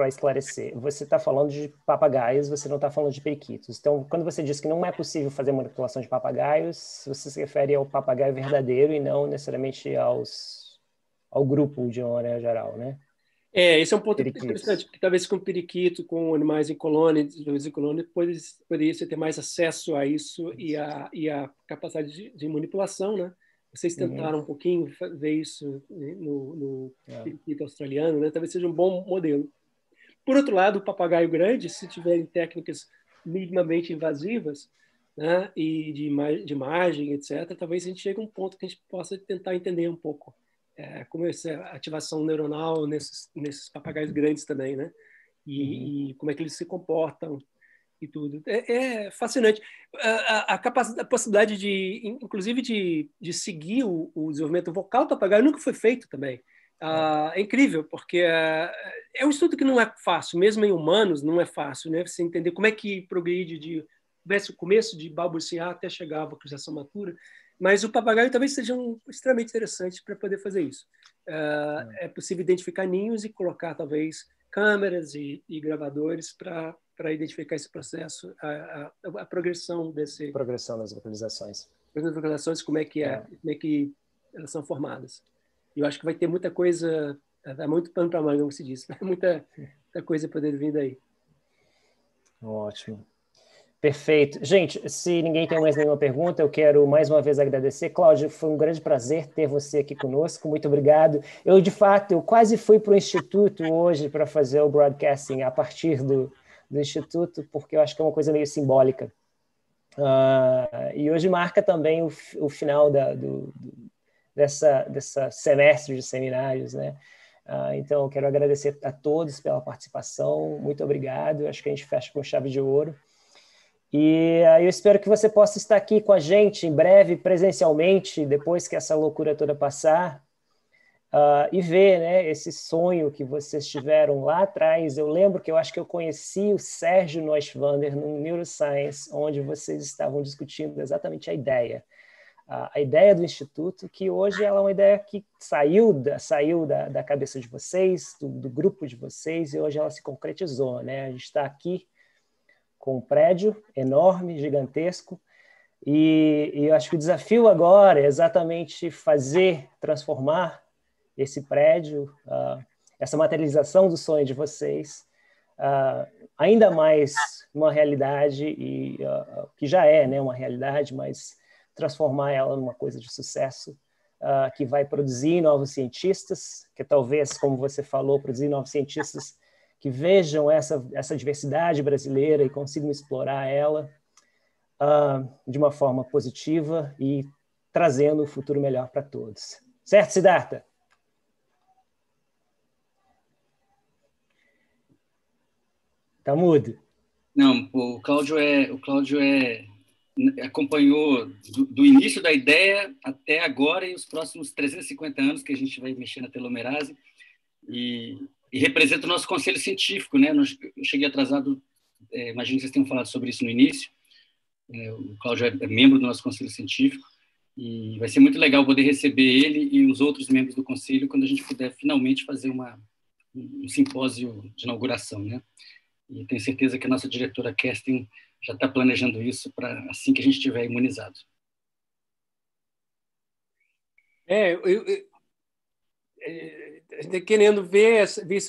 esclarecer, você está falando de papagaios, você não está falando de periquitos. Então, quando você diz que não é possível fazer manipulação de papagaios, você se refere ao papagaio verdadeiro e não necessariamente aos, ao grupo de maneira geral, né? É, esse é um ponto periquitos. interessante, porque talvez com periquito, com animais em colônia, animais em colônia, poderia, poderia ter mais acesso a isso e a, e a capacidade de, de manipulação, né? Vocês uhum. tentaram uhum. um pouquinho ver isso né, no, no é. periquito australiano, né? Talvez seja um bom modelo. Por outro lado, o papagaio grande, se tiverem técnicas minimamente invasivas, né, e de, de imagem, etc., talvez a gente chegue a um ponto que a gente possa tentar entender um pouco é, como essa ativação neuronal nesses, nesses papagaios grandes também, né? E, uhum. e como é que eles se comportam, e tudo. É, é fascinante. A, a, capacidade, a possibilidade de, inclusive, de, de seguir o, o desenvolvimento vocal do papagaio nunca foi feito também. Ah, uhum. é incrível, porque ah, é um estudo que não é fácil, mesmo em humanos não é fácil, né? Você entender como é que progride de o começo de balbuciar até chegar à vocalização matura. Mas o papagaio talvez seja um, extremamente interessante para poder fazer isso. Ah, uhum. é possível identificar ninhos e colocar, talvez, câmeras e, e gravadores para para identificar esse processo, a, a, a, progressão desse... Progressão das localizações. Das localizações, como é que, é, é. Como é que elas são formadas. E eu acho que vai ter muita coisa, é, é muito pano para manga, como se diz, <laughs> muita, muita coisa poder vir daí. Ótimo. Perfeito. Gente, se ninguém tem mais nenhuma pergunta, eu quero mais uma vez agradecer. Cláudio, foi um grande prazer ter você aqui conosco. Muito obrigado. Eu, de fato, eu quase fui para o Instituto hoje para fazer o broadcasting a partir do, do Instituto, porque eu acho que é uma coisa meio simbólica. Uh, e hoje marca também o, o final da, do, do, dessa, dessa semestre de seminários, né? Uh, então, eu quero agradecer a todos pela participação. Muito obrigado. Acho que a gente fecha com chave de ouro. E uh, eu espero que você possa estar aqui com a gente em breve, presencialmente, depois que essa loucura toda passar uh, e ver né, esse sonho que vocês tiveram lá atrás. Eu lembro que eu acho que eu conheci o Sérgio Noisvander no Neuroscience, onde vocês estavam discutindo exatamente a ideia. Uh, a ideia do Instituto, que hoje ela é uma ideia que saiu da, saiu da, da cabeça de vocês, do, do grupo de vocês, e hoje ela se concretizou. Né? A gente está aqui com um prédio enorme, gigantesco, e, e, eu acho que o desafio agora é exatamente fazer, transformar esse prédio, uh, essa materialização do sonho de vocês, uh, ainda mais uma realidade e uh, que já é, né, uma realidade, mas transformar ela numa coisa de sucesso que vai produzir novos cientistas, que talvez, como você falou, produzir novos cientistas que vejam essa essa diversidade brasileira e consigam explorar ela de uma forma positiva e trazendo um futuro melhor para todos. Certo, Siddhartha? Tá mudo. Não, o Cláudio é, o Cláudio é acompanhou do, do, início da ideia até agora e os próximos 350 anos que a gente vai mexer na telomerase e, e representa o nosso conselho científico, né? Eu cheguei atrasado, é, imagino que vocês tenham falado sobre isso no início. É, o Cláudio é, é membro do nosso conselho científico e vai ser muito legal poder receber ele e os outros membros do conselho quando a gente puder finalmente fazer uma um simpósio de inauguração, né? E tenho certeza que a nossa diretora Kerstin já está planejando isso para assim que a gente estiver imunizado. É, eu, eu, eu, é, tá querendo ver, ver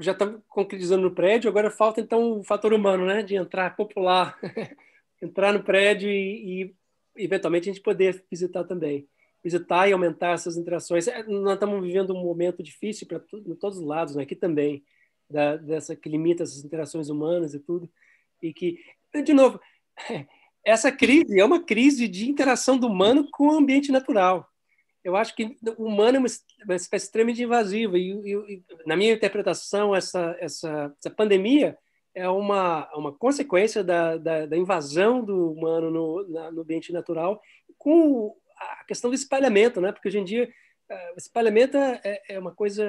já está concretizando no prédio, agora falta então o fator humano, né, de entrar popular, <laughs> entrar no prédio e, e eventualmente a gente poder visitar também visitar e aumentar essas interações. É, nós estamos vivendo um momento difícil para todos os lados, né? aqui também da, dessa que limita essas interações humanas e tudo, e que, de novo, <laughs> essa crise é uma crise de interação do humano com o ambiente natural. Eu acho que o humano é uma, espécie extremamente invasiva e, e, e, na minha interpretação, essa, essa, essa pandemia é uma, uma consequência da, da, da invasão do humano no, na, no ambiente natural com a questão do espalhamento, né? Porque hoje em dia é, esse parlamento é, é, é, uma coisa,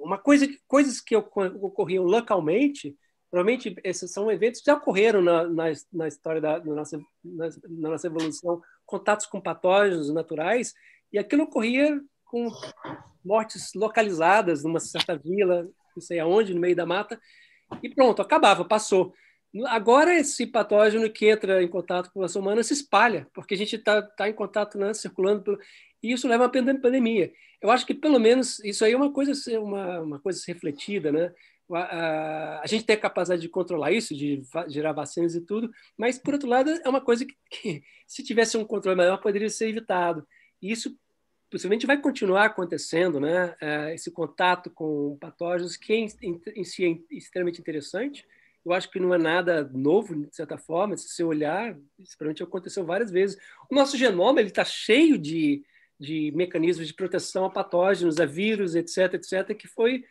uma coisa, coisas que ocorriam localmente. Provavelmente esses são eventos que já ocorreram na, na, na história da na nossa, na nossa evolução, contatos com patógenos naturais, e aquilo ocorria com mortes localizadas numa certa vila, não sei aonde, no meio da mata, e pronto, acabava, passou. Agora, esse patógeno que entra em contato com a população humana se espalha, porque a gente está tá em contato, né, circulando, e isso leva a uma pandemia. Eu acho que, pelo menos, isso aí é uma coisa, uma, uma coisa refletida, né? A, a, a gente tem a capacidade de controlar isso, de gerar vacinas e tudo, mas, por outro lado, é uma coisa que, que se tivesse um controle maior, poderia ser evitado. E isso possivelmente vai continuar acontecendo, né? É, esse contato com patógenos, que em, é em, em si é extremamente interessante, eu acho que não é nada novo, de certa forma, se você olhar, isso para mim aconteceu várias vezes. O nosso genoma ele está cheio de, de mecanismos de proteção a patógenos, a vírus, etc, etc, que foi,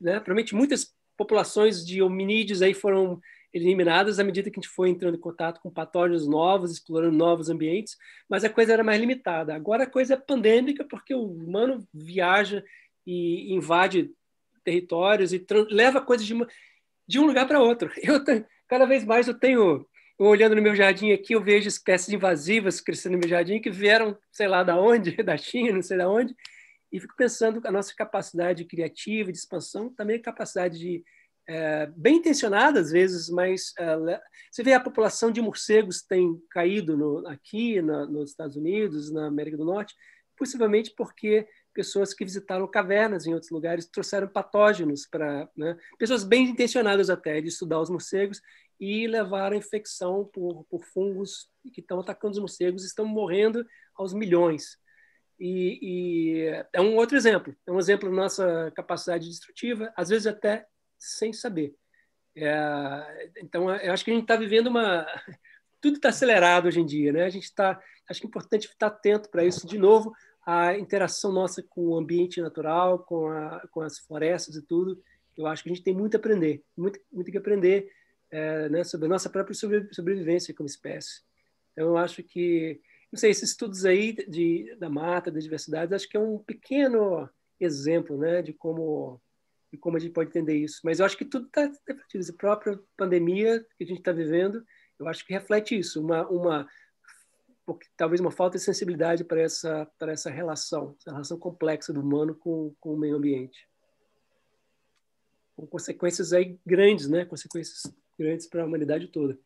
né, provavelmente muitas populações de hominídeos aí foram eliminadas à medida que a gente foi entrando em contato com patógenos novos, explorando novos ambientes, mas a coisa era mais limitada. Agora a coisa é pandêmica porque o humano viaja e invade territórios e leva coisas de uma, de um lugar para outro. Eu cada vez mais eu tenho olhando no meu jardim aqui, eu vejo espécies invasivas crescendo no meu jardim que vieram, sei lá da onde, <laughs> da China, não sei da onde, e fico pensando a nossa capacidade criativa de expansão, também a é capacidade de é, bem intencionada às vezes, mas é, você vê a população de morcegos tem caído no, aqui na, nos Estados Unidos, na América do Norte, possivelmente porque pessoas que visitaram cavernas em outros lugares trouxeram patógenos para né? pessoas bem intencionadas até de estudar os morcegos e levaram infecção por, por fungos que estão atacando os morcegos e estão morrendo aos milhões. E, e, é um outro exemplo, é um exemplo da nossa capacidade destrutiva, às vezes até sem saber. É, então, é, eu acho que a gente está vivendo uma. <laughs> Tudo está acelerado hoje em dia, né? A gente está. Acho que é importante estar tá atento para isso de novo, a interação nossa com o ambiente natural, com, a, com as florestas e tudo, eu acho que a gente tem muito a aprender, muito, muito que aprender é, né, sobre a nossa própria sobrevivência como espécie. Então, eu acho que, não sei, esses estudos aí de, da mata, da diversidade, acho que é um pequeno exemplo né, de como e como a gente pode entender isso. Mas eu acho que tudo está refletido. A própria pandemia que a gente está vivendo, eu acho que reflete isso. Uma, uma porque, talvez uma falta de sensibilidade para essa, para essa relação, essa relação complexa do humano com, com o meio ambiente. Com consequências aí grandes, né? Consequências grandes para a humanidade toda.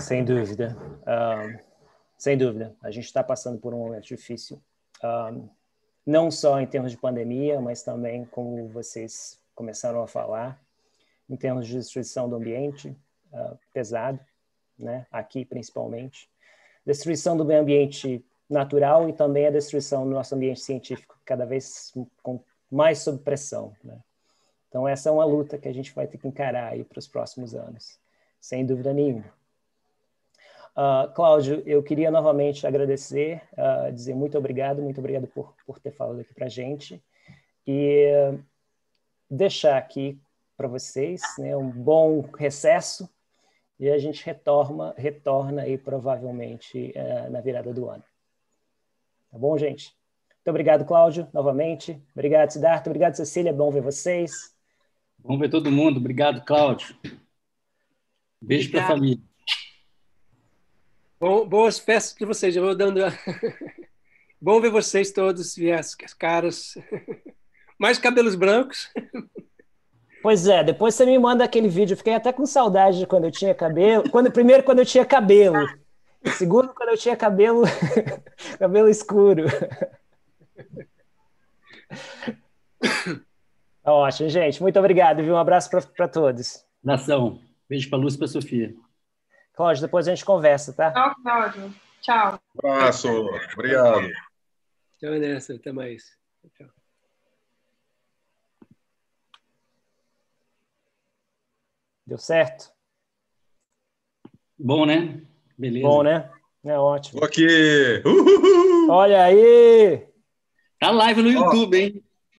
Sem dúvida. Um, sem dúvida. A gente está passando por um momento difícil. Um, não só em termos de pandemia, mas também, como vocês começaram a falar, em termos de destruição do ambiente, ah, pesado, né? aqui principalmente. Destruição do meio ambiente natural e também a destruição do nosso ambiente científico, cada vez com mais sob pressão. Né? Então, essa é uma luta que a gente vai ter que encarar aí para os próximos anos, sem dúvida nenhuma. Uh, Cláudio, eu queria novamente agradecer, uh, dizer muito obrigado, muito obrigado por, por ter falado aqui para a gente e deixar aqui para vocês né, um bom recesso e a gente retorna, retorna aí provavelmente eh, na virada do ano. Tá bom, gente? Muito obrigado, Cláudio, novamente. Obrigado, Siddhartha. Obrigado, Cecília. Bom ver vocês. Bom ver todo mundo. Obrigado, Cláudio. Beijo para a família. Bom, boas festas para vocês. Eu vou dando. <laughs> Bom ver vocês todos e as caras. <laughs> Mais cabelos brancos. <laughs> Pois é, depois você me manda aquele vídeo. Eu fiquei até com saudade de quando eu tinha cabelo. Quando, primeiro, quando eu tinha cabelo. Segundo, quando eu tinha cabelo, <laughs> cabelo escuro. <laughs> Ótimo, gente. Muito obrigado, viu? Um abraço para todos. Nação. Beijo para Lúcia e para Sofia. Cláudio, depois a gente conversa, tá? Tchau, Cláudio. Tchau. Um abraço. Obrigado. Tchau, Nessa. Até mais. Tchau. Deu certo? Bom, né? Beleza. Bom, né? É ótimo. Ok! Olha aí! Tá live no YouTube, oh. hein?